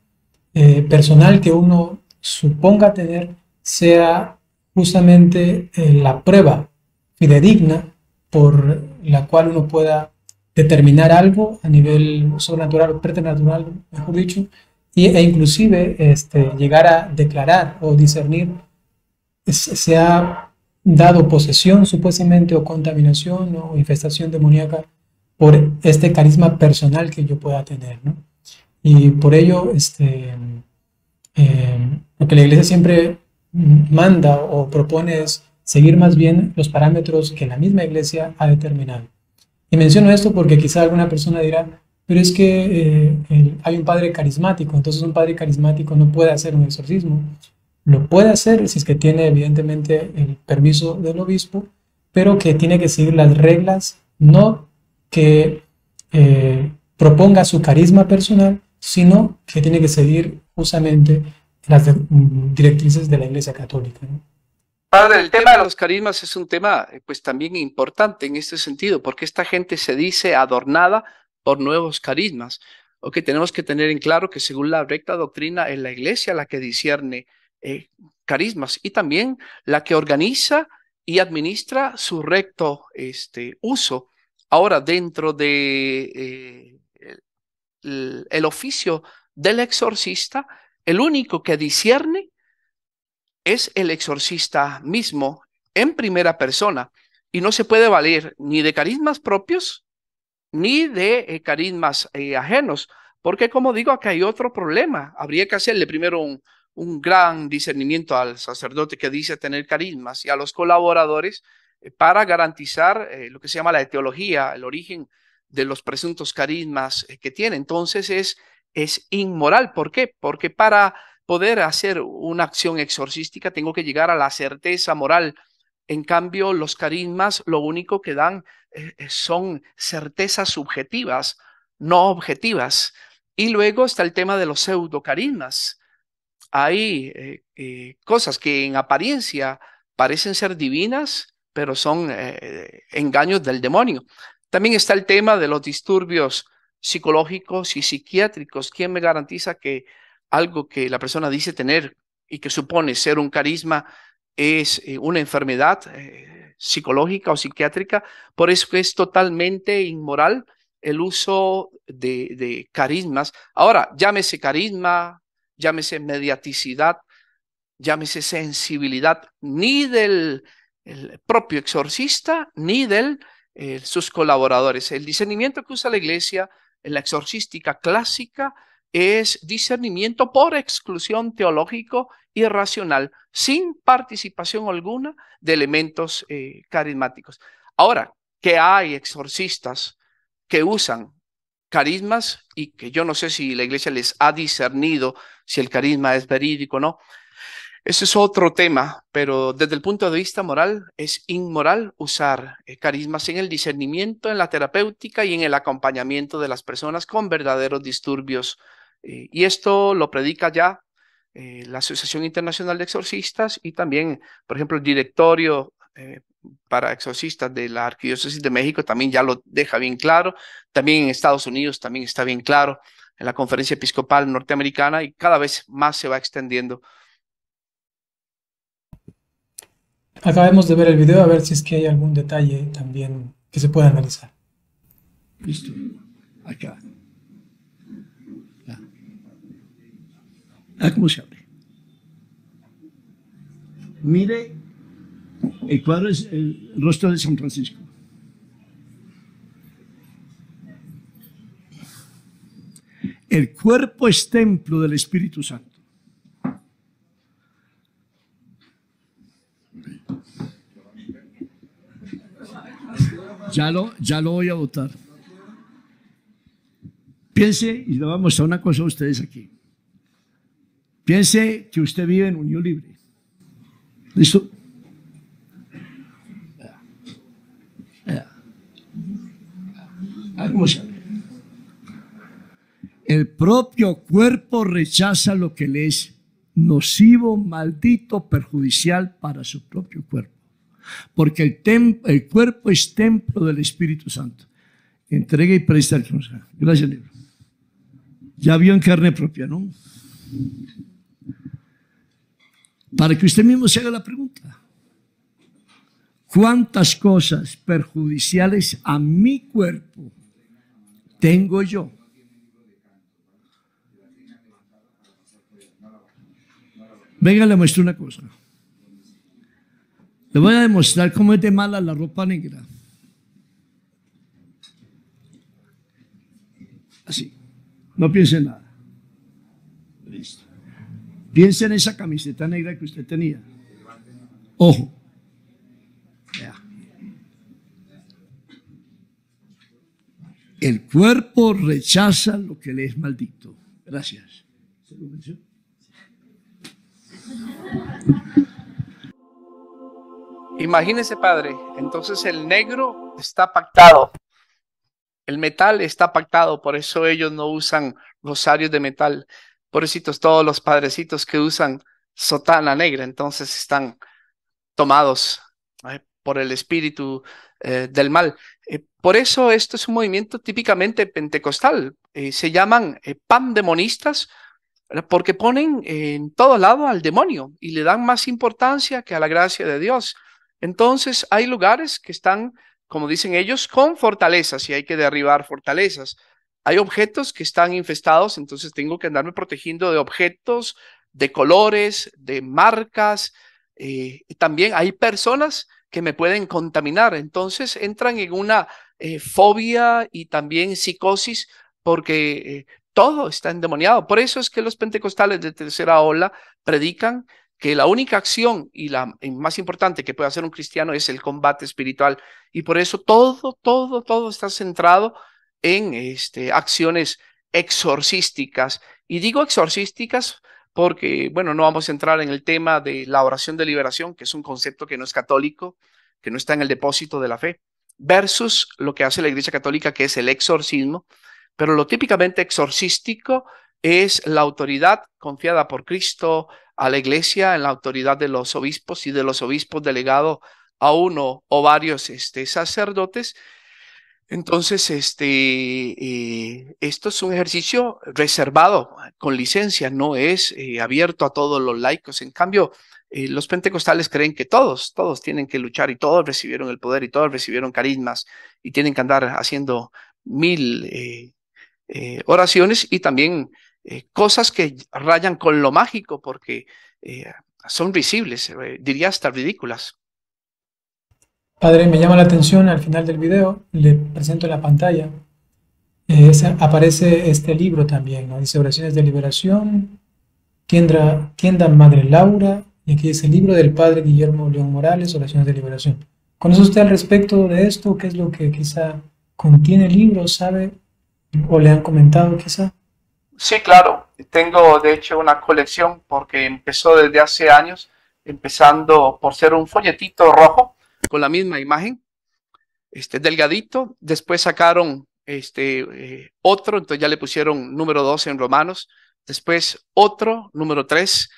eh, personal que uno suponga tener sea justamente eh, la prueba fidedigna por la cual uno pueda determinar algo a nivel sobrenatural o preternatural, mejor dicho, y, e inclusive este, llegar a declarar o discernir se ha dado posesión supuestamente o contaminación o infestación demoníaca por este carisma personal que yo pueda tener. Y por ello, este, eh, porque la iglesia siempre manda o propone es seguir más bien los parámetros que la misma iglesia ha determinado. Y menciono esto porque quizá alguna persona dirá, pero es que eh, hay un padre carismático, entonces un padre carismático no puede hacer un exorcismo. Lo puede hacer si es que tiene evidentemente el permiso del obispo, pero que tiene que seguir las reglas, no que eh, proponga su carisma personal, sino que tiene que seguir justamente las mm, directrices de la Iglesia Católica. el tema de los carismas es un tema eh, pues también importante en este sentido, porque esta gente se dice adornada por nuevos carismas. Ok, tenemos que tener en claro que según la recta doctrina es la iglesia la que discierne eh, carismas y también la que organiza y administra su recto este, uso. Ahora, dentro de eh, el oficio del exorcista, el único que discierne es el exorcista mismo en primera persona y no se puede valer ni de carismas propios ni de eh, carismas eh, ajenos, porque como digo, acá hay otro problema. Habría que hacerle primero un, gran discernimiento al sacerdote que dice tener carismas y a los colaboradores eh, para garantizar lo que se llama la etiología, el origen de los presuntos carismas que tiene. Entonces es es inmoral. ¿Por qué? Porque para poder hacer una acción exorcística tengo que llegar a la certeza moral. En cambio, los carismas lo único que dan eh, eh, son certezas subjetivas, no objetivas. Y luego está el tema de los pseudocarismas. Hay eh, cosas que en apariencia parecen ser divinas, pero son engaños del demonio. También está el tema de los disturbios psicológicos y psiquiátricos, ¿quién me garantiza que algo que la persona dice tener y que supone ser un carisma es eh, una enfermedad eh, psicológica o psiquiátrica? Por eso es totalmente inmoral el uso de, carismas. Ahora, llámese carisma, llámese mediaticidad, llámese sensibilidad, ni del propio exorcista, ni de eh, sus colaboradores. El discernimiento que usa la iglesia en la exorcística clásica es discernimiento por exclusión teológico y racional, sin participación alguna de elementos eh, carismáticos. Ahora, que hay exorcistas que usan carismas y que yo no sé si la iglesia les ha discernido si el carisma es verídico o no, ese es otro tema, pero desde el punto de vista moral es inmoral usar eh, carismas en el discernimiento, en la terapéutica y en el acompañamiento de las personas con verdaderos disturbios. Eh, y esto lo predica ya eh, la Asociación Internacional de Exorcistas y también, por ejemplo, el directorio para exorcistas de la Arquidiócesis de México también ya lo deja bien claro. También en Estados Unidos también está bien claro en la Conferencia Episcopal Norteamericana y cada vez más se va extendiendo Acabemos de ver el video a ver si es que hay algún detalle también que se pueda analizar. Listo. Acá. Ah, ¿Cómo se abre? Mire, el cuadro es el rostro de San Francisco. El cuerpo es templo del Espíritu Santo. Ya lo, voy a votar. Piense, y le vamos a una cosa a ustedes aquí. Piense que usted vive en unión libre. ¿Listo? Ah, El propio cuerpo rechaza lo que le es nocivo, maldito, perjudicial para su propio cuerpo porque el, el cuerpo es templo del Espíritu Santo. Entrega y presta al que nos Gracias, libro. Ya vio en carne propia, ¿no? Para que usted mismo se haga la pregunta. ¿Cuántas cosas perjudiciales a mi cuerpo tengo yo? Venga, le muestro una cosa. Le voy a demostrar cómo es de mala la ropa negra. Así. No piense nada. Listo. Piense en esa camiseta negra que usted tenía. Ojo. El cuerpo rechaza lo que le es maldito. Gracias. ¿Se Imagínese, padre, entonces el negro está pactado. El metal está pactado, por eso ellos no usan rosarios de metal. Por eso todos los padrecitos que usan sotana negra, entonces están tomados por el espíritu eh, del mal. Eh, por eso esto es un movimiento típicamente pentecostal. Eh, se llaman pandemonistas porque ponen en todo lado al demonio y le dan más importancia que a la gracia de Dios. Entonces, hay lugares que están, como dicen ellos, con fortalezas y hay que derribar fortalezas. Hay objetos que están infestados, entonces tengo que andarme protegiendo de objetos, de colores, de marcas. Eh, también hay personas que me pueden contaminar, entonces entran en una eh, fobia y también psicosis porque eh, todo está endemoniado. Por eso es que los pentecostales de tercera ola predican la única acción y la más importante que puede hacer un cristiano es el combate espiritual. Y por eso todo, todo, todo está centrado en este, acciones exorcísticas. Y digo exorcísticas porque, bueno, no vamos a entrar en el tema de la oración de liberación, que es un concepto que no es católico, que no está en el depósito de la fe, versus lo que hace la Iglesia Católica, que es el exorcismo. Pero lo típicamente exorcístico es la autoridad confiada por Cristo a la iglesia en la autoridad de los obispos y de los obispos delegados a uno o varios este, sacerdotes. Entonces, este, eh, esto es un ejercicio reservado, con licencia, no es eh, abierto a todos los laicos. En cambio, eh, los pentecostales creen que todos, todos tienen que luchar y todos recibieron el poder y todos recibieron carismas y tienen que andar haciendo mil oraciones y también eh, cosas que rayan con lo mágico porque eh, son visibles, eh, diría hasta ridículas. Padre, me llama la atención al final del video, le presento en la pantalla, aparece este libro también, ¿no? dice Oraciones de Liberación, tienda, tienda Madre Laura, y aquí es el libro del Padre Guillermo León Morales, Oraciones de Liberación. ¿Conoce usted al respecto de esto? ¿Qué es lo que quizá contiene el libro? ¿Sabe? ¿O le han comentado quizá? Sí, claro. Tengo de hecho una colección porque empezó desde hace años, empezando por ser un folletito rojo con la misma imagen, este delgadito. Después sacaron este eh, otro, entonces ya le pusieron número dos en romanos. Después otro, número 3.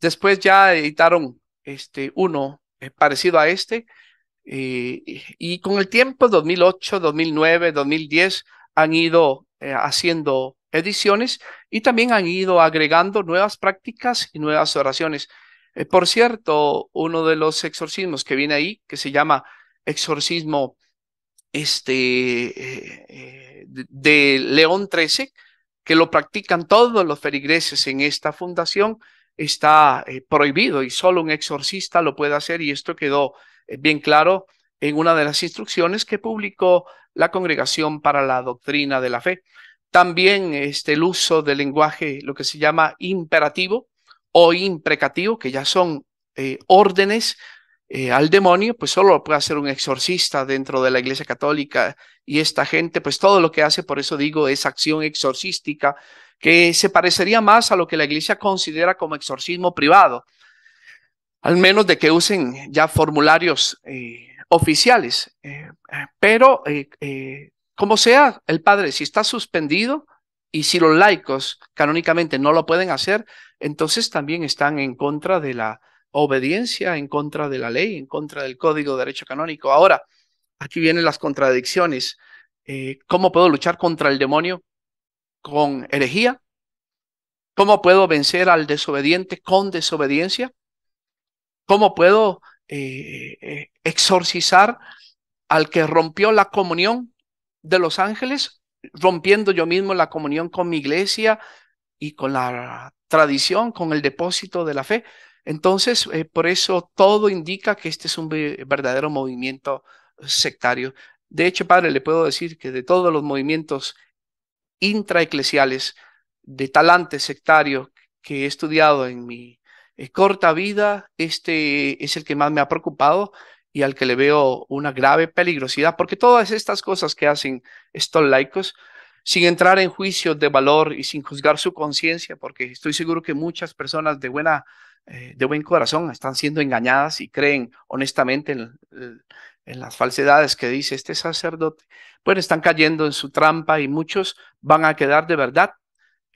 Después ya editaron este uno eh, parecido a este. Eh, y con el tiempo, 2008, 2009, 2010, han ido haciendo ediciones y también han ido agregando nuevas prácticas y nuevas oraciones. Eh, por cierto, uno de los exorcismos que viene ahí, que se llama exorcismo este, eh, eh, de León XIII, que lo practican todos los feligreses en esta fundación, está prohibido y solo un exorcista lo puede hacer y esto quedó bien claro en una de las instrucciones que publicó la Congregación para la Doctrina de la Fe. También este, el uso del lenguaje, lo que se llama imperativo o imprecativo, que ya son eh, órdenes eh, al demonio, pues solo lo puede hacer un exorcista dentro de la Iglesia Católica y esta gente, pues todo lo que hace, por eso digo, es acción exorcística, que se parecería más a lo que la Iglesia considera como exorcismo privado, al menos de que usen ya formularios eh, oficiales. pero como sea, el padre, si está suspendido y si los laicos canónicamente no lo pueden hacer, entonces también están en contra de la obediencia, en contra de la ley, en contra del código de derecho canónico. Ahora, aquí vienen las contradicciones. Eh, ¿Cómo puedo luchar contra el demonio con herejía? ¿Cómo puedo vencer al desobediente con desobediencia? ¿Cómo puedo eh, eh, exorcizar al que rompió la comunión de Los Ángeles, rompiendo yo mismo la comunión con mi iglesia y con la tradición, con el depósito de la fe. Entonces, eh, por eso todo indica que este es un verdadero movimiento sectario. De hecho, padre, le puedo decir que de todos los movimientos intraeclesiales de talante sectario que he estudiado en mi eh, corta vida, este es el que más me ha preocupado y al que le veo una grave peligrosidad, porque todas estas cosas que hacen estos laicos, sin entrar en juicio de valor y sin juzgar su conciencia, porque estoy seguro que muchas personas de, buena, eh, de buen corazón están siendo engañadas y creen honestamente en, en las falsedades que dice este sacerdote, pues están cayendo en su trampa y muchos van a quedar de verdad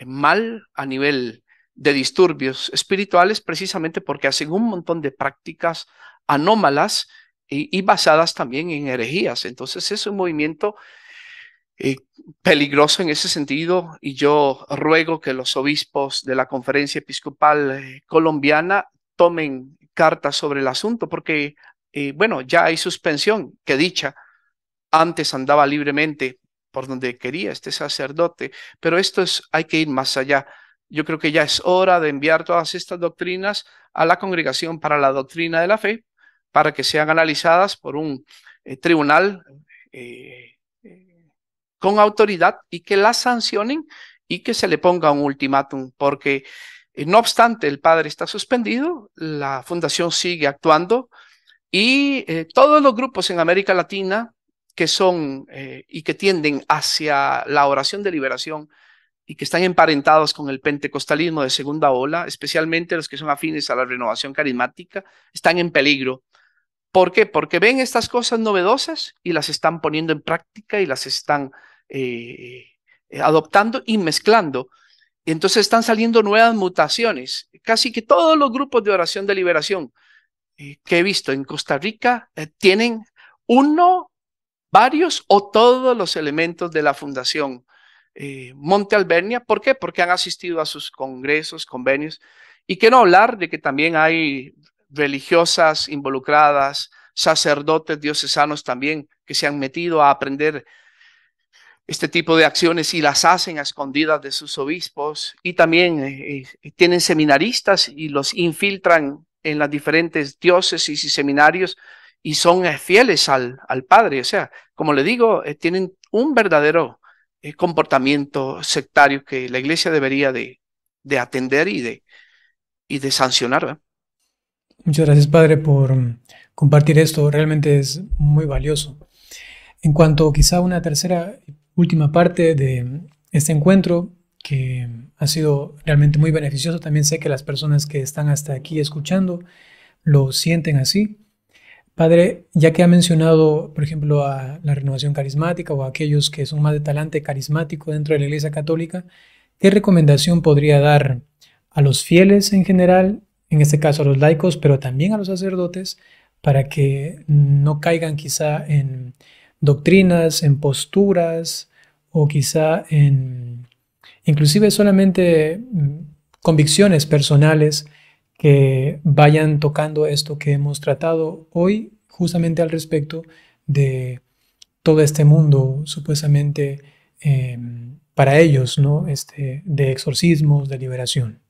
mal a nivel de disturbios espirituales precisamente porque hacen un montón de prácticas anómalas y, basadas también en herejías. Entonces es un movimiento eh, peligroso en ese sentido y yo ruego que los obispos de la conferencia episcopal eh, colombiana tomen cartas sobre el asunto porque, eh, bueno, ya hay suspensión, que dicha, antes andaba libremente por donde quería este sacerdote, pero esto es, hay que ir más allá. Yo creo que ya es hora de enviar todas estas doctrinas a la Congregación para la Doctrina de la Fe para que sean analizadas por un eh, tribunal eh, eh, con autoridad y que las sancionen y que se le ponga un ultimátum, porque no obstante el padre está suspendido, la fundación sigue actuando y todos los grupos en América Latina que son y que tienden hacia la oración de liberación, y que están emparentados con el pentecostalismo de segunda ola, especialmente los que son afines a la renovación carismática, están en peligro. ¿Por qué? Porque ven estas cosas novedosas y las están poniendo en práctica y las están eh, eh, adoptando y mezclando. Y entonces están saliendo nuevas mutaciones. Casi que todos los grupos de oración de liberación eh, que he visto en Costa Rica tienen uno, varios o todos los elementos de la fundación Monte Albernia. ¿Por qué? Porque han asistido a sus congresos, convenios. Y no hablar de que también hay religiosas involucradas, sacerdotes diocesanos también que se han metido a aprender este tipo de acciones y las hacen a escondidas de sus obispos y también eh, eh, tienen seminaristas y los infiltran en las diferentes diócesis y seminarios y son eh, fieles al, al Padre. O sea, como le digo, tienen un verdadero comportamiento sectario que la iglesia debería de, de atender y de, y de sancionar. Muchas gracias, Padre, por mm, compartir esto. Realmente es muy valioso. En cuanto quizá a una tercera última parte de mm, este encuentro, que mm, ha sido realmente muy beneficioso, también sé que las personas que están hasta aquí escuchando lo sienten así. Padre, ya que ha mencionado, por ejemplo, a la renovación carismática o a aquellos que son más de talante carismático dentro de la Iglesia Católica, ¿qué recomendación podría dar a los fieles en general en este caso a los laicos, pero también a los sacerdotes, para que no caigan quizá en doctrinas, en posturas o quizá en inclusive solamente mm, convicciones personales que vayan tocando esto que hemos tratado hoy justamente al respecto de todo este mundo supuestamente em, para ellos, ¿no? Este, de exorcismos, de liberación.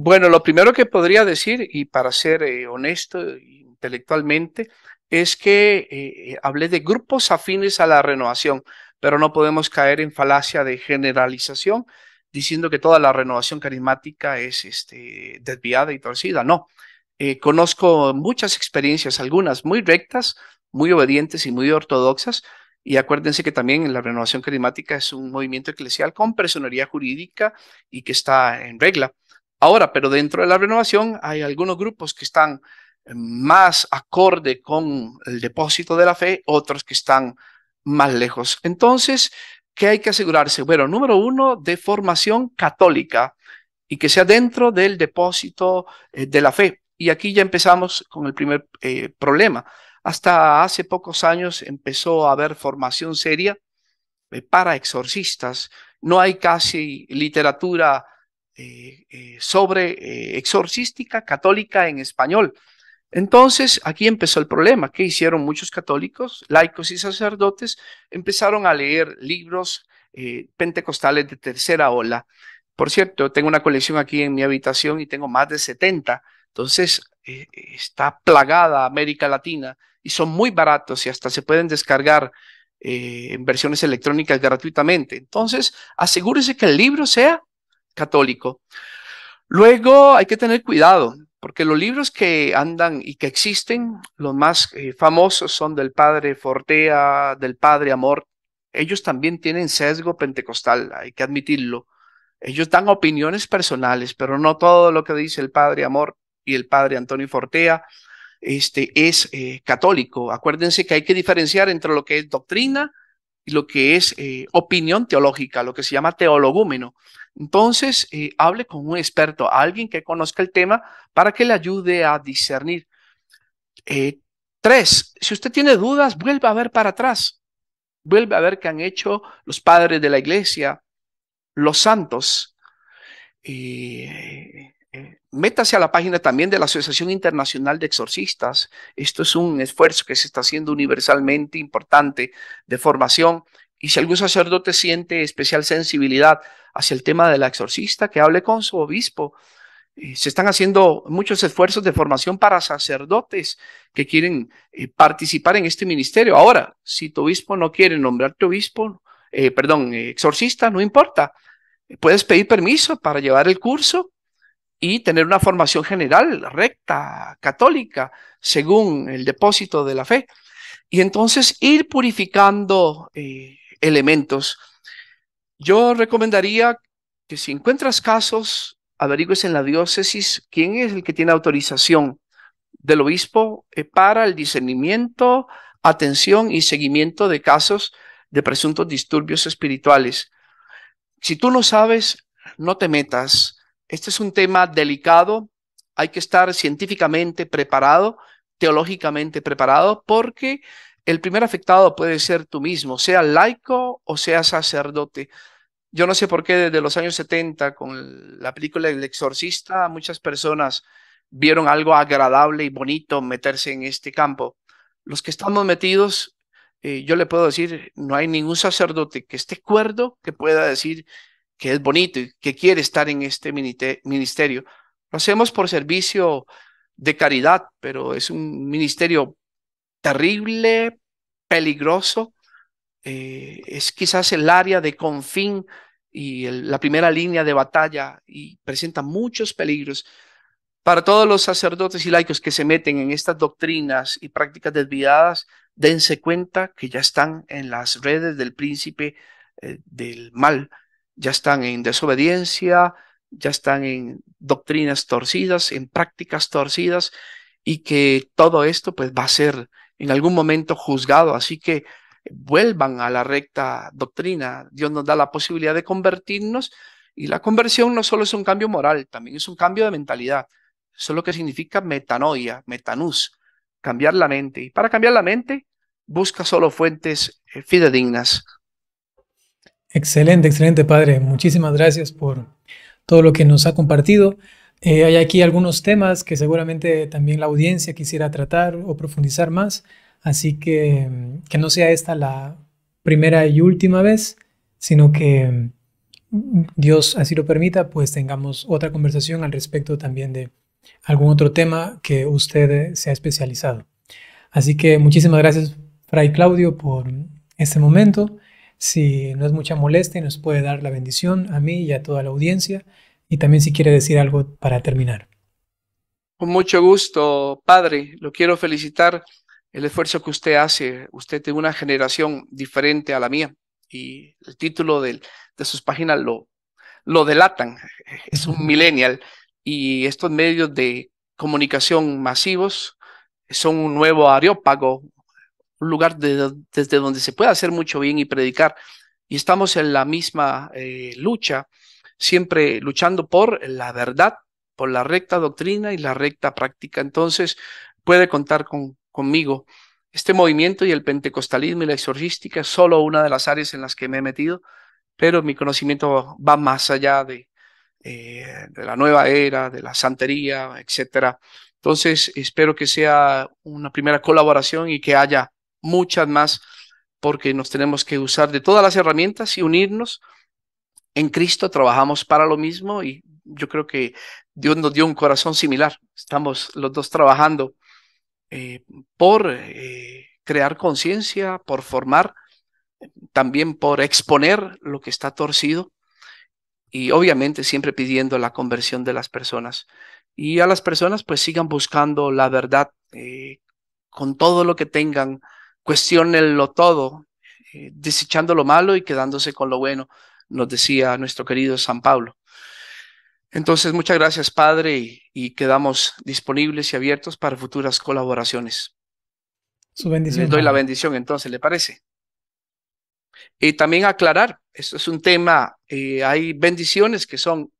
Bueno, lo primero que podría decir, y para ser eh, honesto intelectualmente, es que eh, hablé de grupos afines a la renovación, pero no podemos caer en falacia de generalización diciendo que toda la renovación carismática es este, desviada y torcida. No, eh, conozco muchas experiencias, algunas muy rectas, muy obedientes y muy ortodoxas. Y acuérdense que también la renovación carismática es un movimiento eclesial con personería jurídica y que está en regla. Ahora, pero dentro de la renovación hay algunos grupos que están eh, más acorde con el depósito de la fe, otros que están más lejos. Entonces, ¿qué hay que asegurarse? Bueno, número uno, de formación católica y que sea dentro del depósito eh, de la fe. Y aquí ya empezamos con el primer eh, problema. Hasta hace pocos años empezó a haber formación seria para exorcistas. No hay casi literatura eh, eh, sobre eh, exorcística católica en español. Entonces, aquí empezó el problema. ¿Qué hicieron muchos católicos, laicos y sacerdotes? Empezaron a leer libros pentecostales de tercera ola. Por cierto, tengo una colección aquí en mi habitación y tengo más de 70. Entonces, está plagada América Latina y son muy baratos y hasta se pueden descargar en versiones electrónicas gratuitamente. Entonces, asegúrese que el libro sea católico. Luego hay que tener cuidado, porque los libros que andan y que existen, los más eh, famosos son del padre Fortea, del padre Amor, ellos también tienen sesgo pentecostal, hay que admitirlo. Ellos dan opiniones personales, pero no todo lo que dice el padre Amor y el padre Antonio Fortea este, es eh, católico. Acuérdense que hay que diferenciar entre lo que es doctrina lo que es eh, opinión teológica, lo que se llama teologúmeno. Entonces, eh, hable con un experto, alguien que conozca el tema para que le ayude a discernir. Eh, tres, si usted tiene dudas, vuelva a ver para atrás. Vuelve a ver qué han hecho los padres de la iglesia, los santos. Métase a la página también de la Asociación Internacional de Exorcistas. Esto es un esfuerzo que se está haciendo universalmente importante de formación. Y si algún sacerdote siente especial sensibilidad hacia el tema de la exorcista, que hable con su obispo. Eh, se están haciendo muchos esfuerzos de formación para sacerdotes que quieren eh, participar en este ministerio. Ahora, si tu obispo no quiere nombrarte obispo, eh, perdón, exorcista, no importa. Puedes pedir permiso para llevar el curso y tener una formación general, recta, católica, según el depósito de la fe. Y entonces ir purificando eh, elementos. Yo recomendaría que si encuentras casos, averigües en la diócesis quién es el que tiene autorización del obispo eh, para el discernimiento, atención y seguimiento de casos de presuntos disturbios espirituales. Si tú no sabes, no te metas este es un tema delicado, hay que estar científicamente preparado, teológicamente preparado, porque el primer afectado puede ser tú mismo, sea laico o sea sacerdote. Yo no sé por qué desde los años 70, con la película El Exorcista, muchas personas vieron algo agradable y bonito meterse en este campo. Los que estamos metidos, eh, yo le puedo decir, no hay ningún sacerdote que esté cuerdo que pueda decir que es bonito y que quiere estar en este ministerio. Lo hacemos por servicio de caridad, pero es un ministerio terrible, peligroso. Eh, es quizás el área de confín y la primera línea de batalla y presenta muchos peligros para todos los sacerdotes y laicos que se meten en estas doctrinas y prácticas desviadas. Dense cuenta que ya están en las redes del príncipe eh, del mal ya están en desobediencia, ya están en doctrinas torcidas, en prácticas torcidas, y que todo esto pues va a ser en algún momento juzgado. Así que vuelvan a la recta doctrina. Dios nos da la posibilidad de convertirnos y la conversión no solo es un cambio moral, también es un cambio de mentalidad. Eso es lo que significa metanoia, metanús, cambiar la mente. Y para cambiar la mente, busca solo fuentes eh, fidedignas. Excelente, excelente, padre. Muchísimas gracias por todo lo que nos ha compartido. Eh, hay aquí algunos temas que seguramente también la audiencia quisiera tratar o profundizar más, así que que no sea esta la primera y última vez, sino que mm, Dios así lo permita, pues tengamos otra conversación al respecto también de algún otro tema que usted eh, se ha especializado. Así que muchísimas gracias, Fray Claudio, por este momento si no es mucha molestia, y nos puede dar la bendición a mí y a toda la audiencia. Y también si quiere decir algo para terminar. Con mucho gusto, padre. Lo quiero felicitar el esfuerzo que usted hace. Usted tiene una generación diferente a la mía y el título de, sus páginas lo, lo delatan. Es un millennial y estos medios de comunicación masivos son un nuevo areópago, un lugar desde donde se puede hacer mucho bien y predicar. Y estamos en la misma eh, lucha, siempre luchando por la verdad, por la recta doctrina y la recta práctica. Entonces, puede contar con, conmigo. Este movimiento y el pentecostalismo y la exorcística es solo una de las áreas en las que me he metido, pero mi conocimiento va más allá de, eh, de la nueva era, de la santería, etcétera. Entonces, espero que sea una primera colaboración y que haya muchas más, porque nos tenemos que usar de todas las herramientas y unirnos. En Cristo trabajamos para lo mismo y yo creo que Dios nos dio un corazón similar. Estamos los dos trabajando eh, por eh, crear conciencia, por formar, también por exponer lo que está torcido y obviamente siempre pidiendo la conversión de las personas. Y a las personas pues sigan buscando la verdad eh, con todo lo que tengan cuestionenlo todo, eh, desechando lo malo y quedándose con lo bueno, nos decía nuestro querido San Pablo. Entonces, muchas gracias, Padre, y, quedamos disponibles y abiertos para futuras colaboraciones. Su bendición. Les doy la bendición, entonces, ¿le parece? Y también aclarar, esto es un tema, eh, hay bendiciones que son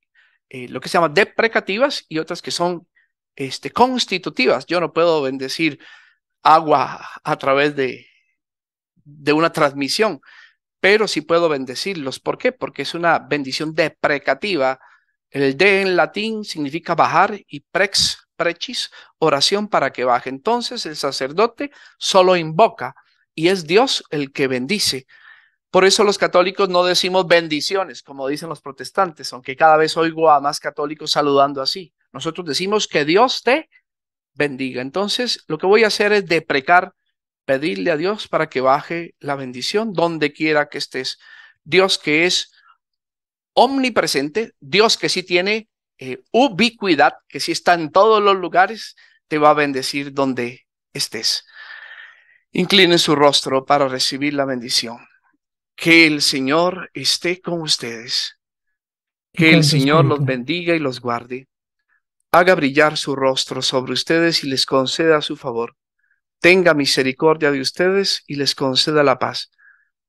eh, lo que se llama deprecativas y otras que son este, constitutivas. Yo no puedo bendecir agua a través de, de una transmisión, pero sí puedo bendecirlos. ¿Por qué? Porque es una bendición deprecativa. El de en latín significa bajar y prex, prechis, oración para que baje. Entonces el sacerdote solo invoca y es Dios el que bendice. Por eso los católicos no decimos bendiciones, como dicen los protestantes, aunque cada vez oigo a más católicos saludando así. Nosotros decimos que Dios te bendiga. Entonces, lo que voy a hacer es deprecar, pedirle a Dios para que baje la bendición donde quiera que estés. Dios que es omnipresente, Dios que sí tiene eh, ubicuidad, que sí está en todos los lugares, te va a bendecir donde estés. Inclinen su rostro para recibir la bendición. Que el Señor esté con ustedes. Que el Señor los bendiga y los guarde haga brillar su rostro sobre ustedes y les conceda su favor. Tenga misericordia de ustedes y les conceda la paz.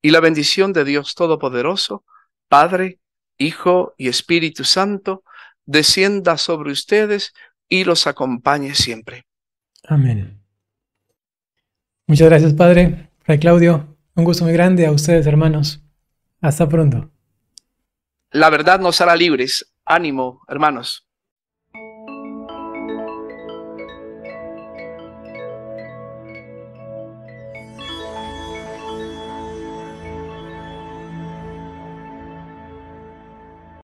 Y la bendición de Dios Todopoderoso, Padre, Hijo y Espíritu Santo, descienda sobre ustedes y los acompañe siempre. Amén. Muchas gracias, Padre. Fray Claudio, un gusto muy grande a ustedes, hermanos. Hasta pronto. La verdad nos hará libres. Ánimo, hermanos.